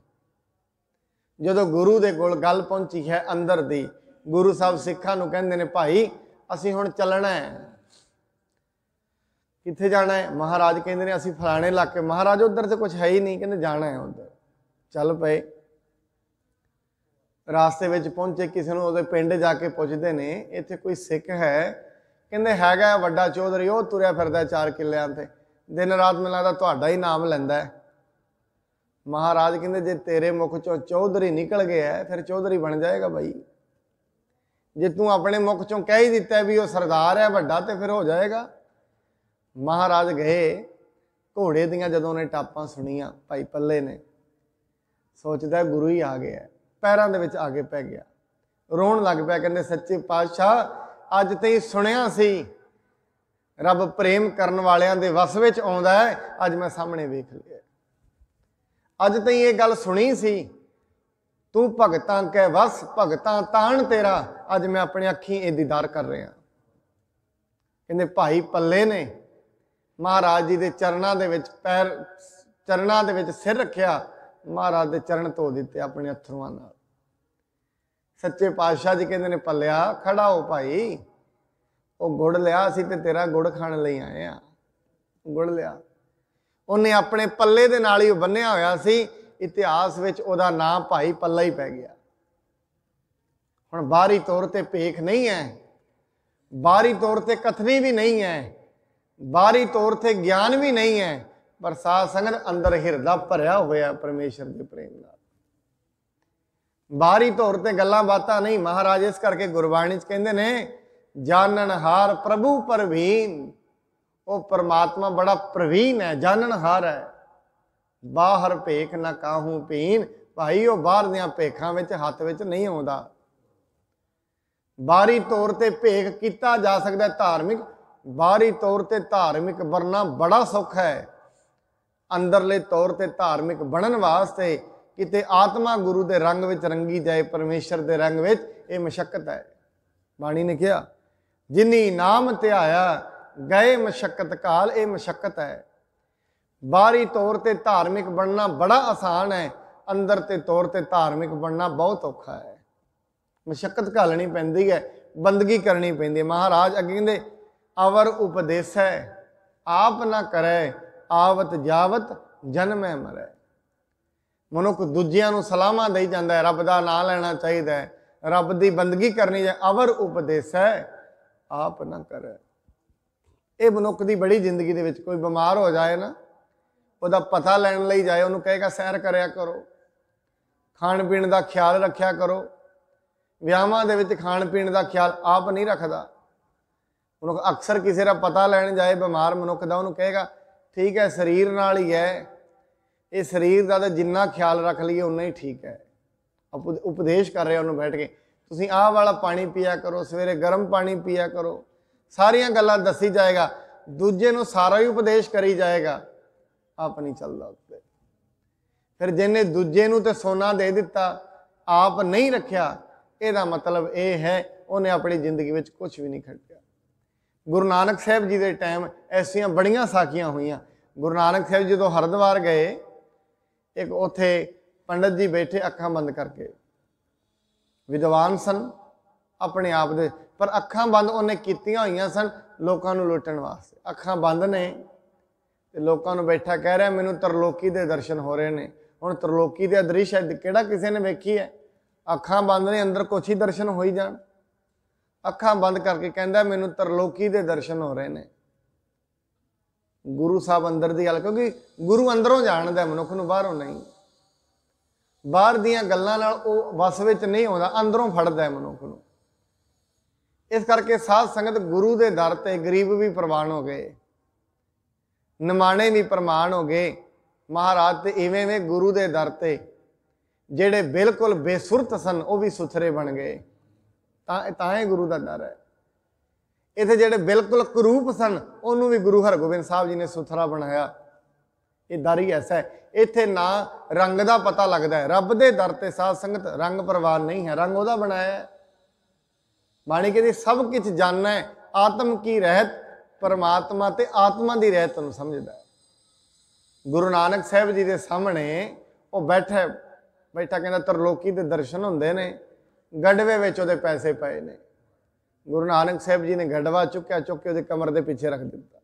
ਜਦੋਂ ਗੁਰੂ ਦੇ ਕੋਲ ਗੱਲ ਪਹੁੰਚੀ ਹੈ ਅੰਦਰ ਦੀ ਗੁਰੂ ਸਾਹਿਬ ਸਿੱਖਾਂ ਨੂੰ ਕਹਿੰਦੇ ਨੇ ਭਾਈ ਅਸੀਂ ਹੁਣ ਚੱਲਣਾ ਹੈ ਕਿੱਥੇ ਜਾਣਾ ਹੈ ਮਹਾਰਾਜ ਕਹਿੰਦੇ ਨੇ ਅਸੀਂ ਫਲਾਣੇ ਇਲਾਕੇ ਮਹਾਰਾਜ ਉਧਰ ਤੇ ਕੁਝ ਹੈ ਹੀ ਨਹੀਂ ਕਹਿੰਦੇ ਜਾਣਾ ਹੈ ਉਧਰ ਚੱਲ ਪਏ ਰਾਸਤੇ ਵਿੱਚ ਪਹੁੰਚੇ ਕਿਸੇ ਨੂੰ ਉਹਦੇ ਪਿੰਡ ਜਾ ਕੇ ਪੁੱਛਦੇ ਨੇ ਇੱਥੇ ਕੋਈ ਸਿੱਖ ਹੈ ਕਹਿੰਦੇ ਹੈਗਾ ਵੱਡਾ ਚੌਧਰੀ ਉਹ ਤੁਰਿਆ ਫਿਰਦਾ ਚਾਰ ਕਿੱਲਿਆਂ ਤੇ ਦਿਨ ਰਾਤ ਮੈਨੂੰ ਲਾਦਾ ਤੁਹਾਡਾ ਹੀ ਨਾਮ ਲੈਂਦਾ ਹੈ ਮਹਾਰਾਜ ਕਹਿੰਦੇ ਜੇ ਤੇਰੇ ਮੁਖ ਚੋਂ ਚੌਧਰੀ ਨਿਕਲ ਗਿਆ ਫਿਰ ਚੌਧਰੀ ਬਣ ਜਾਏਗਾ ਭਾਈ ਜੇ ਤੂੰ ਆਪਣੇ ਮੁਖ ਚੋਂ ਕਹਿ ਹੀ ਦਿੱਤਾ ਵੀ ਉਹ ਸਰਦਾਰ ਹੈ ਵੱਡਾ ਤੇ ਫਿਰ ਹੋ ਜਾਏਗਾ ਮਹਾਰਾਜ ਗਏ ਘੋੜੇ ਦੀਆਂ ਜਦੋਂ ਨੇ ਟਾਪਾਂ ਸੁਣੀਆਂ ਭਾਈ ਪੱਲੇ ਨੇ ਸੋਚਦਾ ਗੁਰੂ ਹੀ ਆ ਗਿਆ ਪੈਰਾਂ ਦੇ ਵਿੱਚ ਆ ਕੇ ਪੈ ਗਿਆ ਰੋਣ ਲੱਗ ਪਿਆ ਕਹਿੰਦੇ ਸੱਚੇ ਪਾਤਸ਼ਾਹ ਅੱਜ ਤੇ ਸੁਣਿਆ ਸੀ ਰੱਬ ਪ੍ਰੇਮ ਕਰਨ ਵਾਲਿਆਂ ਦੇ ਵਸ ਵਿੱਚ ਆਉਂਦਾ ਹੈ ਅੱਜ ਮੈਂ ਸਾਹਮਣੇ ਵੇਖ ਲਿਆ ਅੱਜ ਤਈ ਇਹ ਗੱਲ ਸੁਣੀ ਸੀ ਤੂੰ ਭਗਤਾਂ ਕੈ ਵਸ ਭਗਤਾਂ ਤਾਣ ਤੇਰਾ ਅੱਜ ਮੈਂ ਆਪਣੇ ਅੱਖੀਂ ਇਹ ਦੀਦਾਰ ਕਰ ਰਿਹਾ ਕਹਿੰਦੇ ਭਾਈ ਪੱਲੇ ਨੇ ਮਹਾਰਾਜ ਜੀ ਦੇ ਚਰਨਾਂ ਦੇ ਵਿੱਚ ਪੈਰ ਚਰਨਾਂ ਦੇ ਵਿੱਚ ਸਿਰ ਰੱਖਿਆ ਮਹਾਰਾਜ ਦੇ ਚਰਨ ਧੋ ਦਿੱਤੇ ਆਪਣੇ ਅਥਰੂਆਂ ਨਾਲ ਸੱਚੇ ਪਾਤਸ਼ਾਹ ਜੀ ਕਹਿੰਦੇ ਨੇ ਪੱਲਿਆ ਖੜਾ ਹੋ ਭਾਈ ਉਹ ਗੁੜ ਲਿਆ ਸੀ ਤੇ ਤੇਰਾ ਗੁੜ ਖਾਣ ਲਈ ਆਏ ਆ ਗੁੜ ਲਿਆ ਉਹਨੇ ਆਪਣੇ ਪੱਲੇ ਦੇ ਨਾਲ ਹੀ ਉਹ ਬੰਨਿਆ ਹੋਇਆ ਸੀ ਇਤਿਹਾਸ ਵਿੱਚ ਉਹਦਾ ਨਾਮ ਭਾਈ ਪੱਲਾ ਹੀ ਪੈ ਗਿਆ ਹੁਣ ਬਾਹਰੀ ਤੌਰ ਤੇ ਪੇਖ ਨਹੀਂ ਹੈ ਬਾਹਰੀ ਤੌਰ ਤੇ ਕਥਨੀ ਵੀ ਨਹੀਂ ਹੈ ਬਾਹਰੀ ਤੌਰ ਤੇ ਗਿਆਨ ਵੀ ਨਹੀਂ ਹੈ ਪਰ ਸਾਧ ਸੰਗਤ ਅੰਦਰ ਹਿਰਦਾ ਭਰਿਆ ਹੋਇਆ ਪਰਮੇਸ਼ਰ ਦੇ ਪ੍ਰੇਮ ਨਾਲ ਬਾਹਰੀ ਤੌਰ ਤੇ ਗੱਲਾਂ ਬਾਤਾਂ ਨਹੀਂ ਮਹਾਰਾਜ ਇਸ ਕਰਕੇ ਗੁਰਬਾਣੀ 'ਚ ਕਹਿੰਦੇ ਨੇ ਜਾਣਨ ਹਾਰ ਪ੍ਰਭੂ ਪਰਵੀਨ ਉਹ ਪਰਮਾਤਮਾ ਬੜਾ ਪ੍ਰਵੀਨ ਹੈ ਜਾਣਨ ਹਾਰ ਹੈ ਬਾਹਰ ਭੇਖ ਨਾ ਕਾਹੂ ਪੀਨ ਭਾਈ ਉਹ ਬਾਹਰ ਦੀਆਂ ਭੇਖਾਂ ਵਿੱਚ ਹੱਥ ਵਿੱਚ ਨਹੀਂ ਆਉਂਦਾ ਬਾਹਰੀ ਤੌਰ ਤੇ ਭੇਖ ਕੀਤਾ ਜਾ ਸਕਦਾ ਧਾਰਮਿਕ ਬਾਹਰੀ ਤੌਰ ਤੇ ਧਾਰਮਿਕ ਬਣਨਾ ਬੜਾ ਸੌਖਾ ਹੈ ਅੰਦਰਲੇ ਤੌਰ ਤੇ ਧਾਰਮਿਕ ਬਣਨ ਵਾਸਤੇ ਕਿਤੇ ਆਤਮਾ ਗੁਰੂ ਦੇ ਰੰਗ ਵਿੱਚ ਰੰਗੀ ਜਾਏ ਪਰਮੇਸ਼ਰ ਦੇ ਰੰਗ ਵਿੱਚ ਇਹ ਮਸ਼ਕਤ ਹੈ ਬਾਣੀ ਨੇ ਕਿਹਾ ਜਿਨੀ ਨਾਮ ਧਿਆਇਆ ਗਏ ਮਸ਼ਕਤ ਕਾਲ ਇਹ ਮਸ਼ਕਤ ਹੈ ਬਾਹਰੀ ਤੌਰ ਤੇ ਧਾਰਮਿਕ ਬਣਨਾ ਬੜਾ ਆਸਾਨ ਹੈ ਅੰਦਰ ਤੇ ਤੌਰ ਤੇ ਧਾਰਮਿਕ ਬਣਨਾ ਬਹੁਤ ਔਖਾ ਹੈ ਮਸ਼ਕਤ ਘਾਲਣੀ ਪੈਂਦੀ ਹੈ ਬੰਦਗੀ ਕਰਨੀ ਪੈਂਦੀ ਹੈ ਮਹਾਰਾਜ ਅੱਗੇ ਕਹਿੰਦੇ ਅਵਰ ਉਪਦੇਸ਼ ਹੈ ਆਪ ਨਾ ਕਰੇ ਆਵਤ ਜਾਵਤ ਜਨਮੈ ਮਰੇ ਮਨੁੱਖ ਦੂਜਿਆਂ ਨੂੰ ਸਲਾਮਾਂ ਦੇਈ ਜਾਂਦਾ ਹੈ ਰੱਬ ਦਾ ਨਾਮ ਲੈਣਾ ਚਾਹੀਦਾ ਹੈ ਰੱਬ ਦੀ ਬੰਦਗੀ ਕਰਨੀ ਹੈ ਅਵਰ ਉਪਦੇਸ਼ ਹੈ ਆਪ ਨਾ ਕਰੇ ਇਹ ਮਨੁੱਖ ਦੀ ਬੜੀ ਜ਼ਿੰਦਗੀ ਦੇ ਵਿੱਚ ਕੋਈ ਬਿਮਾਰ ਹੋ ਜਾਏ ਨਾ ਉਹਦਾ ਪਤਾ ਲੈਣ ਲਈ ਜਾਏ ਉਹਨੂੰ ਕਹੇਗਾ ਸੈਰ ਕਰਿਆ ਕਰੋ ਖਾਣ ਪੀਣ ਦਾ ਖਿਆਲ ਰੱਖਿਆ ਕਰੋ ਵਿਆਹਾਂ ਦੇ ਵਿੱਚ ਖਾਣ ਪੀਣ ਦਾ ਖਿਆਲ ਆਪ ਨਹੀਂ ਰੱਖਦਾ ਮਨੁੱਖ ਅਕਸਰ ਕਿਸੇ ਦਾ ਪਤਾ ਲੈਣ ਜਾਏ ਬਿਮਾਰ ਮਨੁੱਖ ਦਾ ਉਹਨੂੰ ਕਹੇਗਾ ਠੀਕ ਹੈ ਸਰੀਰ ਨਾਲ ਹੀ ਹੈ ਇਹ ਸਰੀਰ ਦਾ ਤਾਂ ਜਿੰਨਾ ਖਿਆਲ ਰੱਖ ਲਈਏ ਉਨਾ ਹੀ ਠੀਕ ਹੈ ਉਪਦੇਸ਼ ਕਰ ਰਿਹਾ ਉਹਨੂੰ ਬੈਠ ਕੇ ਤੁਸੀਂ ਆਹ ਵਾਲਾ ਪਾਣੀ ਪੀਆ ਕਰੋ ਸਵੇਰੇ ਗਰਮ ਪਾਣੀ ਪੀਆ ਕਰੋ ਸਾਰੀਆਂ ਗੱਲਾਂ ਦੱਸੀ ਜਾਏਗਾ ਦੂਜੇ ਨੂੰ ਸਾਰਾ ਹੀ ਉਪਦੇਸ਼ ਕਰੀ ਜਾਏਗਾ ਆਪ ਨਹੀਂ ਚੱਲਦਾ ਉੱਤੇ ਫਿਰ ਜਿਹਨੇ ਦੂਜੇ ਨੂੰ ਤੇ ਸੋਨਾ ਦੇ ਦਿੱਤਾ ਆਪ ਨਹੀਂ ਰੱਖਿਆ ਇਹਦਾ ਮਤਲਬ ਇਹ ਹੈ ਉਹਨੇ ਆਪਣੀ ਜ਼ਿੰਦਗੀ ਵਿੱਚ ਕੁਝ ਵੀ ਨਹੀਂ ਖੱਟਿਆ ਗੁਰੂ ਨਾਨਕ ਸਾਹਿਬ ਜੀ ਦੇ ਟਾਈਮ ਐਸੀਆਂ ਬੜੀਆਂ ਸਾਖੀਆਂ ਹੋਈਆਂ ਗੁਰੂ ਨਾਨਕ ਸਾਹਿਬ ਜਦੋਂ ਹਰਦਵਾਰ ਗਏ ਇੱਕ ਉਥੇ ਪੰਡਤ ਜੀ ਬੈਠੇ ਅੱਖਾਂ ਬੰਦ ਕਰਕੇ ਵਿਦਵਾਨ ਸਨ ਆਪਣੇ ਆਪ ਦੇ ਪਰ ਅੱਖਾਂ ਬੰਦ ਉਹਨੇ ਕੀਤੀਆਂ ਹੋਈਆਂ ਸਨ ਲੋਕਾਂ ਨੂੰ ਲੁੱਟਣ ਵਾਸਤੇ ਅੱਖਾਂ ਬੰਦ ਨੇ ਤੇ ਲੋਕਾਂ ਨੂੰ ਬੈਠਾ ਕਹਿ ਰਿਹਾ ਮੈਨੂੰ ਤਰਲੋਕੀ ਦੇ ਦਰਸ਼ਨ ਹੋ ਰਹੇ ਨੇ ਹੁਣ ਤਰਲੋਕੀ ਦੇ ਅਦ੍ਰਿਸ਼ ਕਿਹੜਾ ਕਿਸੇ ਨੇ ਵੇਖੀ ਹੈ ਅੱਖਾਂ ਬੰਦ ਨੇ ਅੰਦਰ ਕੁਛ ਹੀ ਦਰਸ਼ਨ ਹੋਈ ਜਾਣ ਅੱਖਾਂ ਬੰਦ ਕਰਕੇ ਕਹਿੰਦਾ ਮੈਨੂੰ ਤਰਲੋਕੀ ਦੇ ਦਰਸ਼ਨ ਹੋ ਰਹੇ ਨੇ ਗੁਰੂ ਸਾਹਿਬ ਅੰਦਰ ਦੀ ਗੱਲ ਕਿਉਂਕਿ ਗੁਰੂ ਅੰਦਰੋਂ ਜਾਣਦਾ ਮਨੁੱਖ ਨੂੰ ਬਾਹਰੋਂ ਨਹੀਂ ਬਾਹਰ ਦੀਆਂ ਗੱਲਾਂ ਨਾਲ ਉਹ ਵਸ ਵਿੱਚ ਨਹੀਂ ਆਉਂਦਾ ਅੰਦਰੋਂ ਫੜਦਾ ਮਨੁੱਖ ਨੂੰ ਇਸ ਕਰਕੇ ਸਾਧ ਸੰਗਤ ਗੁਰੂ ਦੇ ਦਰ ਤੇ ਗਰੀਬ ਵੀ ਪ੍ਰਵਾਨ ਹੋ ਗਏ ਨਿਮਾਣੇ ਵੀ ਪ੍ਰਮਾਣ ਹੋ ਗਏ ਮਹਾਰਾਜ ਤੇ ਇਵੇਂ ਵੇ ਗੁਰੂ ਦੇ ਦਰ ਤੇ ਜਿਹੜੇ ਬਿਲਕੁਲ ਬੇਸੁਰਤ ਸਨ ਉਹ ਵੀ ਸੁਥਰੇ ਬਣ ਗਏ ਤਾਂ ਤਾਂ ਹੀ ਗੁਰੂ ਦਾ ਦਰ ਹੈ ਇਥੇ ਜਿਹੜੇ ਬਿਲਕੁਲ ਕਰੂਪ ਸਨ ਉਹਨੂੰ ਵੀ ਗੁਰੂ ਹਰਗੋਬਿੰਦ ਸਾਹਿਬ ਜੀ ਨੇ ਸੁਥਰਾ ਬਣਾਇਆ ਇਹ ਦਰ ਹੀ ਐਸਾ ਹੈ ਇਥੇ ਨਾ ਰੰਗ ਦਾ ਪਤਾ ਲੱਗਦਾ ਹੈ ਰੱਬ ਦੇ ਦਰ ਤੇ ਸਾਧ ਸੰਗਤ ਰੰਗ ਪਰਵਾਹ ਨਹੀਂ ਹੈ ਰੰਗ ਉਹਦਾ ਬਣਾਇਆ ਹੈ ਬਾਣੀ ਕਹਿੰਦੀ ਸਭ ਕੁਝ ਜਾਣਨਾ ਹੈ ਆਤਮ ਕੀ ਰਹਿਤ ਪਰਮਾਤਮਾ ਤੇ ਆਤਮਾ ਦੀ ਰਹਿਤ ਨੂੰ ਸਮਝਦਾ ਗੁਰੂ ਨਾਨਕ ਸਾਹਿਬ ਜੀ ਦੇ ਸਾਹਮਣੇ ਉਹ ਬੈਠਾ ਬੈਠਾ ਕਹਿੰਦਾ ਤਰਲੋਕੀ ਦੇ ਦਰਸ਼ਨ ਹੁੰਦੇ ਨੇ ਗੜਵੇ ਵਿੱਚ ਉਹਦੇ ਪੈਸੇ ਪਏ ਨੇ ਗੁਰੂ ਨਾਨਕ ਸਾਹਿਬ ਜੀ ਨੇ ਗੜਵਾ ਚੁੱਕਿਆ ਚੁੱਕ ਕੇ ਉਹਦੇ ਕਮਰ ਦੇ ਪਿੱਛੇ ਰੱਖ ਦਿੱਤਾ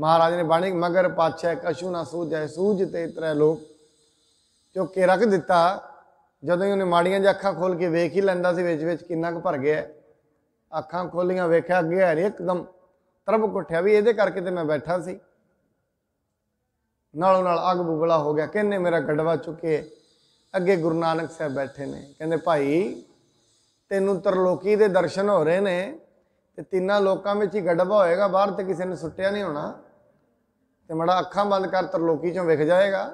ਮਹਾਰਾਜ ਨੇ ਬਾਣੀ ਮਗਰ ਪਾਛੈ ਕਸ਼ੂ ਨਾ ਸੂਝੈ ਸੂਝ ਤੇ ਤਰੇ ਲੋਕ ਚੁੱਕ ਕੇ ਰੱਖ ਦਿੱਤਾ ਜਦੋਂ ਹੀ ਉਹਨੇ ਮਾੜੀਆਂ ਜਿਹਾ ਅੱਖਾਂ ਖੋਲ ਕੇ ਵੇਖ ਹੀ ਲੈਂਦਾ ਸੀ ਵਿੱਚ ਵਿੱਚ ਕਿੰਨਾ ਕੁ ਭਰ ਗਿਆ ਅੱਖਾਂ ਖੋਲੀਆਂ ਵੇਖਿਆ ਅੱਗੇ ਹਰ ਇੱਕਦਮ ਤਰਬ ਕੁੱਠਿਆ ਵੀ ਇਹਦੇ ਕਰਕੇ ਤੇ ਮੈਂ ਬੈਠਾ ਸੀ ਨਾਲੋਂ ਨਾਲ ਅਗ ਬੁਗਲਾ ਹੋ ਗਿਆ ਕਿੰਨੇ ਮੇਰਾ ਗੱਡਵਾ ਚੁੱਕੇ ਅੱਗੇ ਗੁਰੂ ਨਾਨਕ ਸਾਹਿਬ ਬੈਠੇ ਨੇ ਕਹਿੰਦੇ ਭਾਈ ਤੈਨੂੰ ਤਰਲੋਕੀ ਦੇ ਦਰਸ਼ਨ ਹੋ ਰਹੇ ਨੇ ਤੇ ਤਿੰਨਾਂ ਲੋਕਾਂ ਵਿੱਚ ਹੀ ਗੜਬਾ ਹੋਏਗਾ ਬਾਹਰ ਤੇ ਕਿਸੇ ਨੇ ਸੁੱਟਿਆ ਨਹੀਂ ਹੋਣਾ ਤੇ ਮੜਾ ਅੱਖਾਂ ਬੰਦ ਕਰ ਤਰਲੋਕੀ ਚੋਂ ਵਿਖ ਜਾਏਗਾ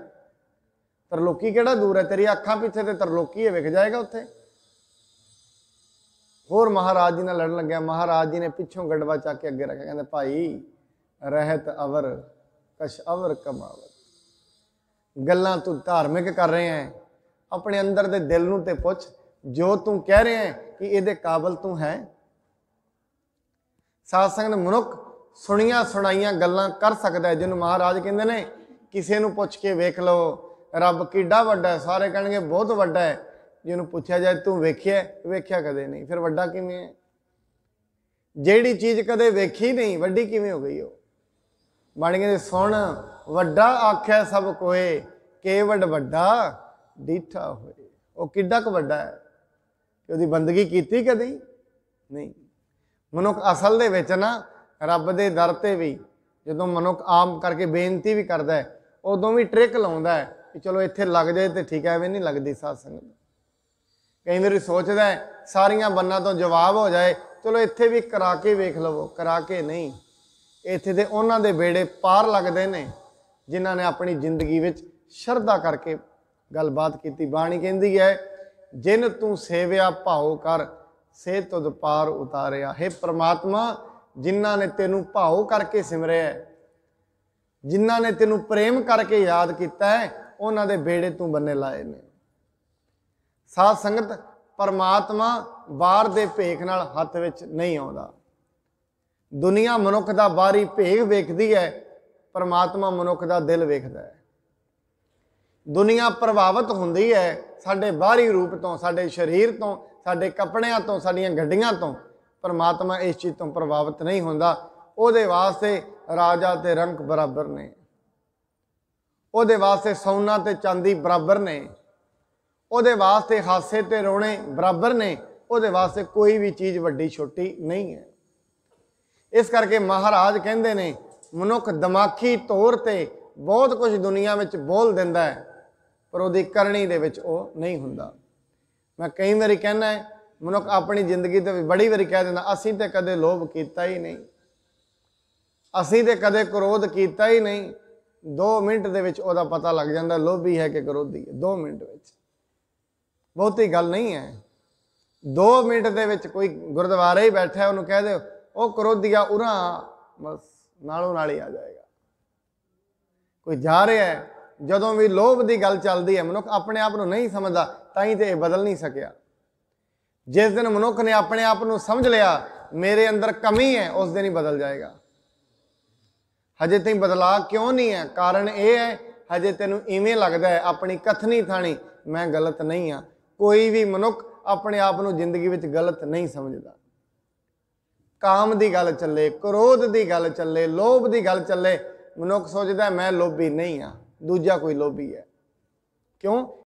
ਤਰਲੋਕੀ ਕਿਹੜਾ ਦੂਰ ਹੈ ਤੇਰੀ ਅੱਖਾਂ ਪਿੱਛੇ ਤੇ ਤਰਲੋਕੀ ਹੈ ਵਿਖ ਜਾਏਗਾ ਉੱਥੇ ਹੋਰ ਮਹਾਰਾਜ ਜੀ ਨਾਲ ਲੜਨ ਲੱਗਿਆ ਮਹਾਰਾਜ ਜੀ ਨੇ ਪਿੱਛੋਂ ਗੜਵਾ ਚੱਕ ਕੇ ਅੱਗੇ ਰੱਖਿਆ ਕਹਿੰਦੇ ਭਾਈ ਰਹਿਤ ਅਵਰ ਕਸ਼ ਅਵਰ ਕਮਾਵਤ ਗੱਲਾਂ ਤੂੰ ਧਾਰਮਿਕ ਕਰ ਰਹੇ ਆਂ ਆਪਣੇ ਅੰਦਰ ਦੇ ਦਿਲ ਨੂੰ ਤੇ ਪੁੱਛ ਜੋ ਤੂੰ ਕਹਿ ਰਿਹਾ ਹੈ ਕਿ ਇਹਦੇ ਕਾਬਲ ਤੂੰ ਹੈ ਸਾਧ ਸੰਗਤ ਮਨੁੱਖ ਸੁਣੀਆਂ ਸੁਣਾਈਆਂ ਗੱਲਾਂ ਕਰ ਸਕਦਾ ਹੈ ਜਿਹਨੂੰ ਮਹਾਰਾਜ ਕਹਿੰਦੇ ਨੇ ਕਿਸੇ ਨੂੰ ਪੁੱਛ ਕੇ ਵੇਖ ਲਓ ਰੱਬ ਕਿੱਡਾ ਵੱਡਾ ਹੈ ਸਾਰੇ ਕਹਿਣਗੇ ਬਹੁਤ ਵੱਡਾ ਹੈ ਜਿਹਨੂੰ ਪੁੱਛਿਆ ਜਾਏ ਤੂੰ ਵੇਖਿਆ ਵੇਖਿਆ ਕਦੇ ਨਹੀਂ ਫਿਰ ਵੱਡਾ ਕਿਵੇਂ ਹੈ ਜਿਹੜੀ ਚੀਜ਼ ਕਦੇ ਵੇਖੀ ਨਹੀਂ ਵੱਡੀ ਕਿਵੇਂ ਹੋ ਗਈ ਉਹ ਬਾਣੀ ਕਹਿੰਦੇ ਸੁਣ ਵੱਡਾ ਆਖਿਆ ਸਭ ਕੋਏ ਕੇਵਡ ਵੱਡਾ ਡੀਠਾ ਹੋਏ ਉਹ ਕਿੱਡਾ ਕੁ ਵੱਡਾ ਹੈ ਕਿ ਉਹਦੀ ਬੰਦਗੀ ਕੀਤੀ ਕਦੀ ਨਹੀਂ ਮਨੁੱਖ ਅਸਲ ਦੇ ਵਿੱਚ ਨਾ ਰੱਬ ਦੇ ਦਰ ਤੇ ਵੀ ਜਦੋਂ ਮਨੁੱਖ ਆਮ ਕਰਕੇ ਬੇਨਤੀ ਵੀ ਕਰਦਾ ਹੈ ਉਦੋਂ ਵੀ ਟ੍ਰਿਕ ਲਾਉਂਦਾ ਹੈ ਕਿ ਚਲੋ ਇੱਥੇ ਲੱਗ ਜਾਏ ਤੇ ਠੀਕ ਐਵੇਂ ਨਹੀਂ ਲੱਗਦੀ ਸਾਧ ਸੰਗਤ ਕਈ ਵਾਰੀ ਸੋਚਦਾ ਹੈ ਸਾਰੀਆਂ ਬੰਨਾਂ ਤੋਂ ਜਵਾਬ ਹੋ ਜਾਏ ਚਲੋ ਇੱਥੇ ਵੀ ਕਰਾ ਕੇ ਵੇਖ ਲਵੋ ਕਰਾ ਕੇ ਨਹੀਂ ਇੱਥੇ ਦੇ ਉਹਨਾਂ ਦੇ ਬੇੜੇ ਪਾਰ ਲੱਗਦੇ ਨੇ ਜਿਨ੍ਹਾਂ ਨੇ ਆਪਣੀ ਜ਼ਿੰਦਗੀ ਵਿੱਚ ਸ਼ਰਧਾ ਕਰਕੇ ਗੱਲਬਾਤ ਕੀਤੀ ਬਾਣੀ ਕਹਿੰਦੀ ਹੈ ਜਿਨ ਤੂੰ ਸੇਵਿਆ ਭਾਉ ਕਰ ਸੇ ਤੁਧ ਪਾਰ ਉਤਾਰਿਆ ਹੈ ਪ੍ਰਮਾਤਮਾ ਜਿਨ੍ਹਾਂ ਨੇ ਤੈਨੂੰ ਭਾਉ ਕਰਕੇ ਸਿਮਰਿਆ ਜਿਨ੍ਹਾਂ ਨੇ ਤੈਨੂੰ ਪ੍ਰੇਮ ਕਰਕੇ ਯਾਦ ਕੀਤਾ ਹੈ ਉਹਨਾਂ ਦੇ ਬੇੜੇ ਤੂੰ ਬੰਨੇ ਲਾਏ ਨੇ ਸਾਧ ਸੰਗਤ ਪਰਮਾਤਮਾ ਬਾਹਰ ਦੇ ਭੇਖ ਨਾਲ ਹੱਥ ਵਿੱਚ ਨਹੀਂ ਆਉਂਦਾ ਦੁਨੀਆ ਮਨੁੱਖ ਦਾ ਬਾਹਰੀ ਭੇਖ ਵੇਖਦੀ ਹੈ ਪਰਮਾਤਮਾ ਮਨੁੱਖ ਦਾ ਦਿਲ ਵੇਖਦਾ ਹੈ ਦੁਨੀਆ ਪ੍ਰਭਾਵਿਤ ਹੁੰਦੀ ਹੈ ਸਾਡੇ ਬਾਹਰੀ ਰੂਪ ਤੋਂ ਸਾਡੇ ਸਰੀਰ ਤੋਂ ਸਾਡੇ ਕੱਪੜਿਆਂ ਤੋਂ ਸਾਡੀਆਂ ਗੱਡੀਆਂ ਤੋਂ ਪਰਮਾਤਮਾ ਇਸ ਚੀਜ਼ ਤੋਂ ਪ੍ਰਭਾਵਿਤ ਨਹੀਂ ਹੁੰਦਾ ਉਹਦੇ ਵਾਸਤੇ ਰਾਜਾ ਤੇ ਰੰਗ ਬਰਾਬਰ ਨੇ ਉਹਦੇ ਵਾਸਤੇ ਸੋਨਾ ਤੇ ਚਾਂਦੀ ਬਰਾਬਰ ਨੇ ਉਹਦੇ ਵਾਸਤੇ ਹਾਸੇ ਤੇ ਰੋਣੇ ਬਰਾਬਰ ਨੇ ਉਹਦੇ ਵਾਸਤੇ ਕੋਈ ਵੀ ਚੀਜ਼ ਵੱਡੀ ਛੋਟੀ ਨਹੀਂ ਹੈ ਇਸ ਕਰਕੇ ਮਹਾਰਾਜ ਕਹਿੰਦੇ ਨੇ ਮਨੁੱਖ ਦਿਮਾਗੀ ਤੌਰ ਤੇ ਬਹੁਤ ਕੁਝ ਦੁਨੀਆ ਵਿੱਚ ਬੋਲ ਦਿੰਦਾ ਹੈ ਪਰ ਉਹਦੀ ਕਰਨੀ ਦੇ ਵਿੱਚ ਉਹ ਨਹੀਂ ਹੁੰਦਾ ਮੈਂ ਕਈ ਵਾਰੀ ਕਹਿੰਦਾ ਹੈ ਮਨੁੱਖ ਆਪਣੀ ਜ਼ਿੰਦਗੀ ਤੇ ਬੜੀ ਵਾਰੀ ਕਹਿ ਦਿੰਦਾ ਅਸੀਂ ਤੇ ਕਦੇ ਲੋਭ ਕੀਤਾ ਹੀ ਨਹੀਂ ਅਸੀਂ ਤੇ ਕਦੇ ਕ੍ਰੋਧ ਕੀਤਾ ਹੀ ਨਹੀਂ 2 ਮਿੰਟ ਦੇ ਵਿੱਚ ਉਹਦਾ ਪਤਾ ਲੱਗ ਜਾਂਦਾ ਲੋਭੀ ਹੈ ਕਿ ਕ੍ਰੋਧੀ ਹੈ 2 ਮਿੰਟ ਵਿੱਚ ਬਹੁਤੀ ਗੱਲ ਨਹੀਂ ਹੈ 2 ਮਿੰਟ ਦੇ ਵਿੱਚ ਕੋਈ ਗੁਰਦੁਆਰੇ ਹੀ ਬੈਠਾ ਉਹਨੂੰ ਕਹਿ ਦਿਓ ਉਹ ਕ੍ਰੋਧੀਆ ਉਰਾ ਬਸ ਨਾਲੋਂ ਨਾਲ ਹੀ ਆ ਜਾਏਗਾ ਕੋਈ ਜਾ ਰਿਹਾ ਹੈ ਜਦੋਂ ਵੀ ਲੋਭ ਦੀ ਗੱਲ ਚੱਲਦੀ ਹੈ ਮਨੁੱਖ ਆਪਣੇ ਆਪ ਨੂੰ ਨਹੀਂ ਸਮਝਦਾ ਤਾਂ ਹੀ ਤੇ ਇਹ ਬਦਲ ਨਹੀਂ ਸਕਿਆ ਜਿਸ ਦਿਨ ਮਨੁੱਖ ਨੇ ਆਪਣੇ ਆਪ ਨੂੰ ਸਮਝ ਲਿਆ ਮੇਰੇ ਅੰਦਰ ਕਮੀ ਹੈ ਉਸ ਦਿਨ ਹੀ ਬਦਲ ਜਾਏਗਾ ਹਜੇ ਤੈਨੂੰ ਬਦਲਾ ਕਿਉਂ ਨਹੀਂ ਹੈ ਕਾਰਨ ਇਹ ਹੈ ਹਜੇ ਤੈਨੂੰ ਇਵੇਂ ਲੱਗਦਾ ਹੈ ਆਪਣੀ ਕਥਨੀ ਥਾਣੀ ਮੈਂ ਗਲਤ ਨਹੀਂ ਆ ਕੋਈ ਵੀ ਮਨੁੱਖ ਆਪਣੇ ਆਪ ਨੂੰ ਜ਼ਿੰਦਗੀ ਵਿੱਚ ਗਲਤ ਨਹੀਂ ਸਮਝਦਾ ਕਾਮ ਦੀ ਗੱਲ ਚੱਲੇ ਕ੍ਰੋਧ ਦੀ ਗੱਲ ਚੱਲੇ ਲੋਭ ਦੀ ਗੱਲ ਚੱਲੇ ਮਨੁੱਖ ਸੋਚਦਾ ਮੈਂ ਲੋਭੀ ਨਹੀਂ ਆ ਦੂਜਾ ਕੋਈ ਲੋਭੀ ਹੈ ਕਿਉਂ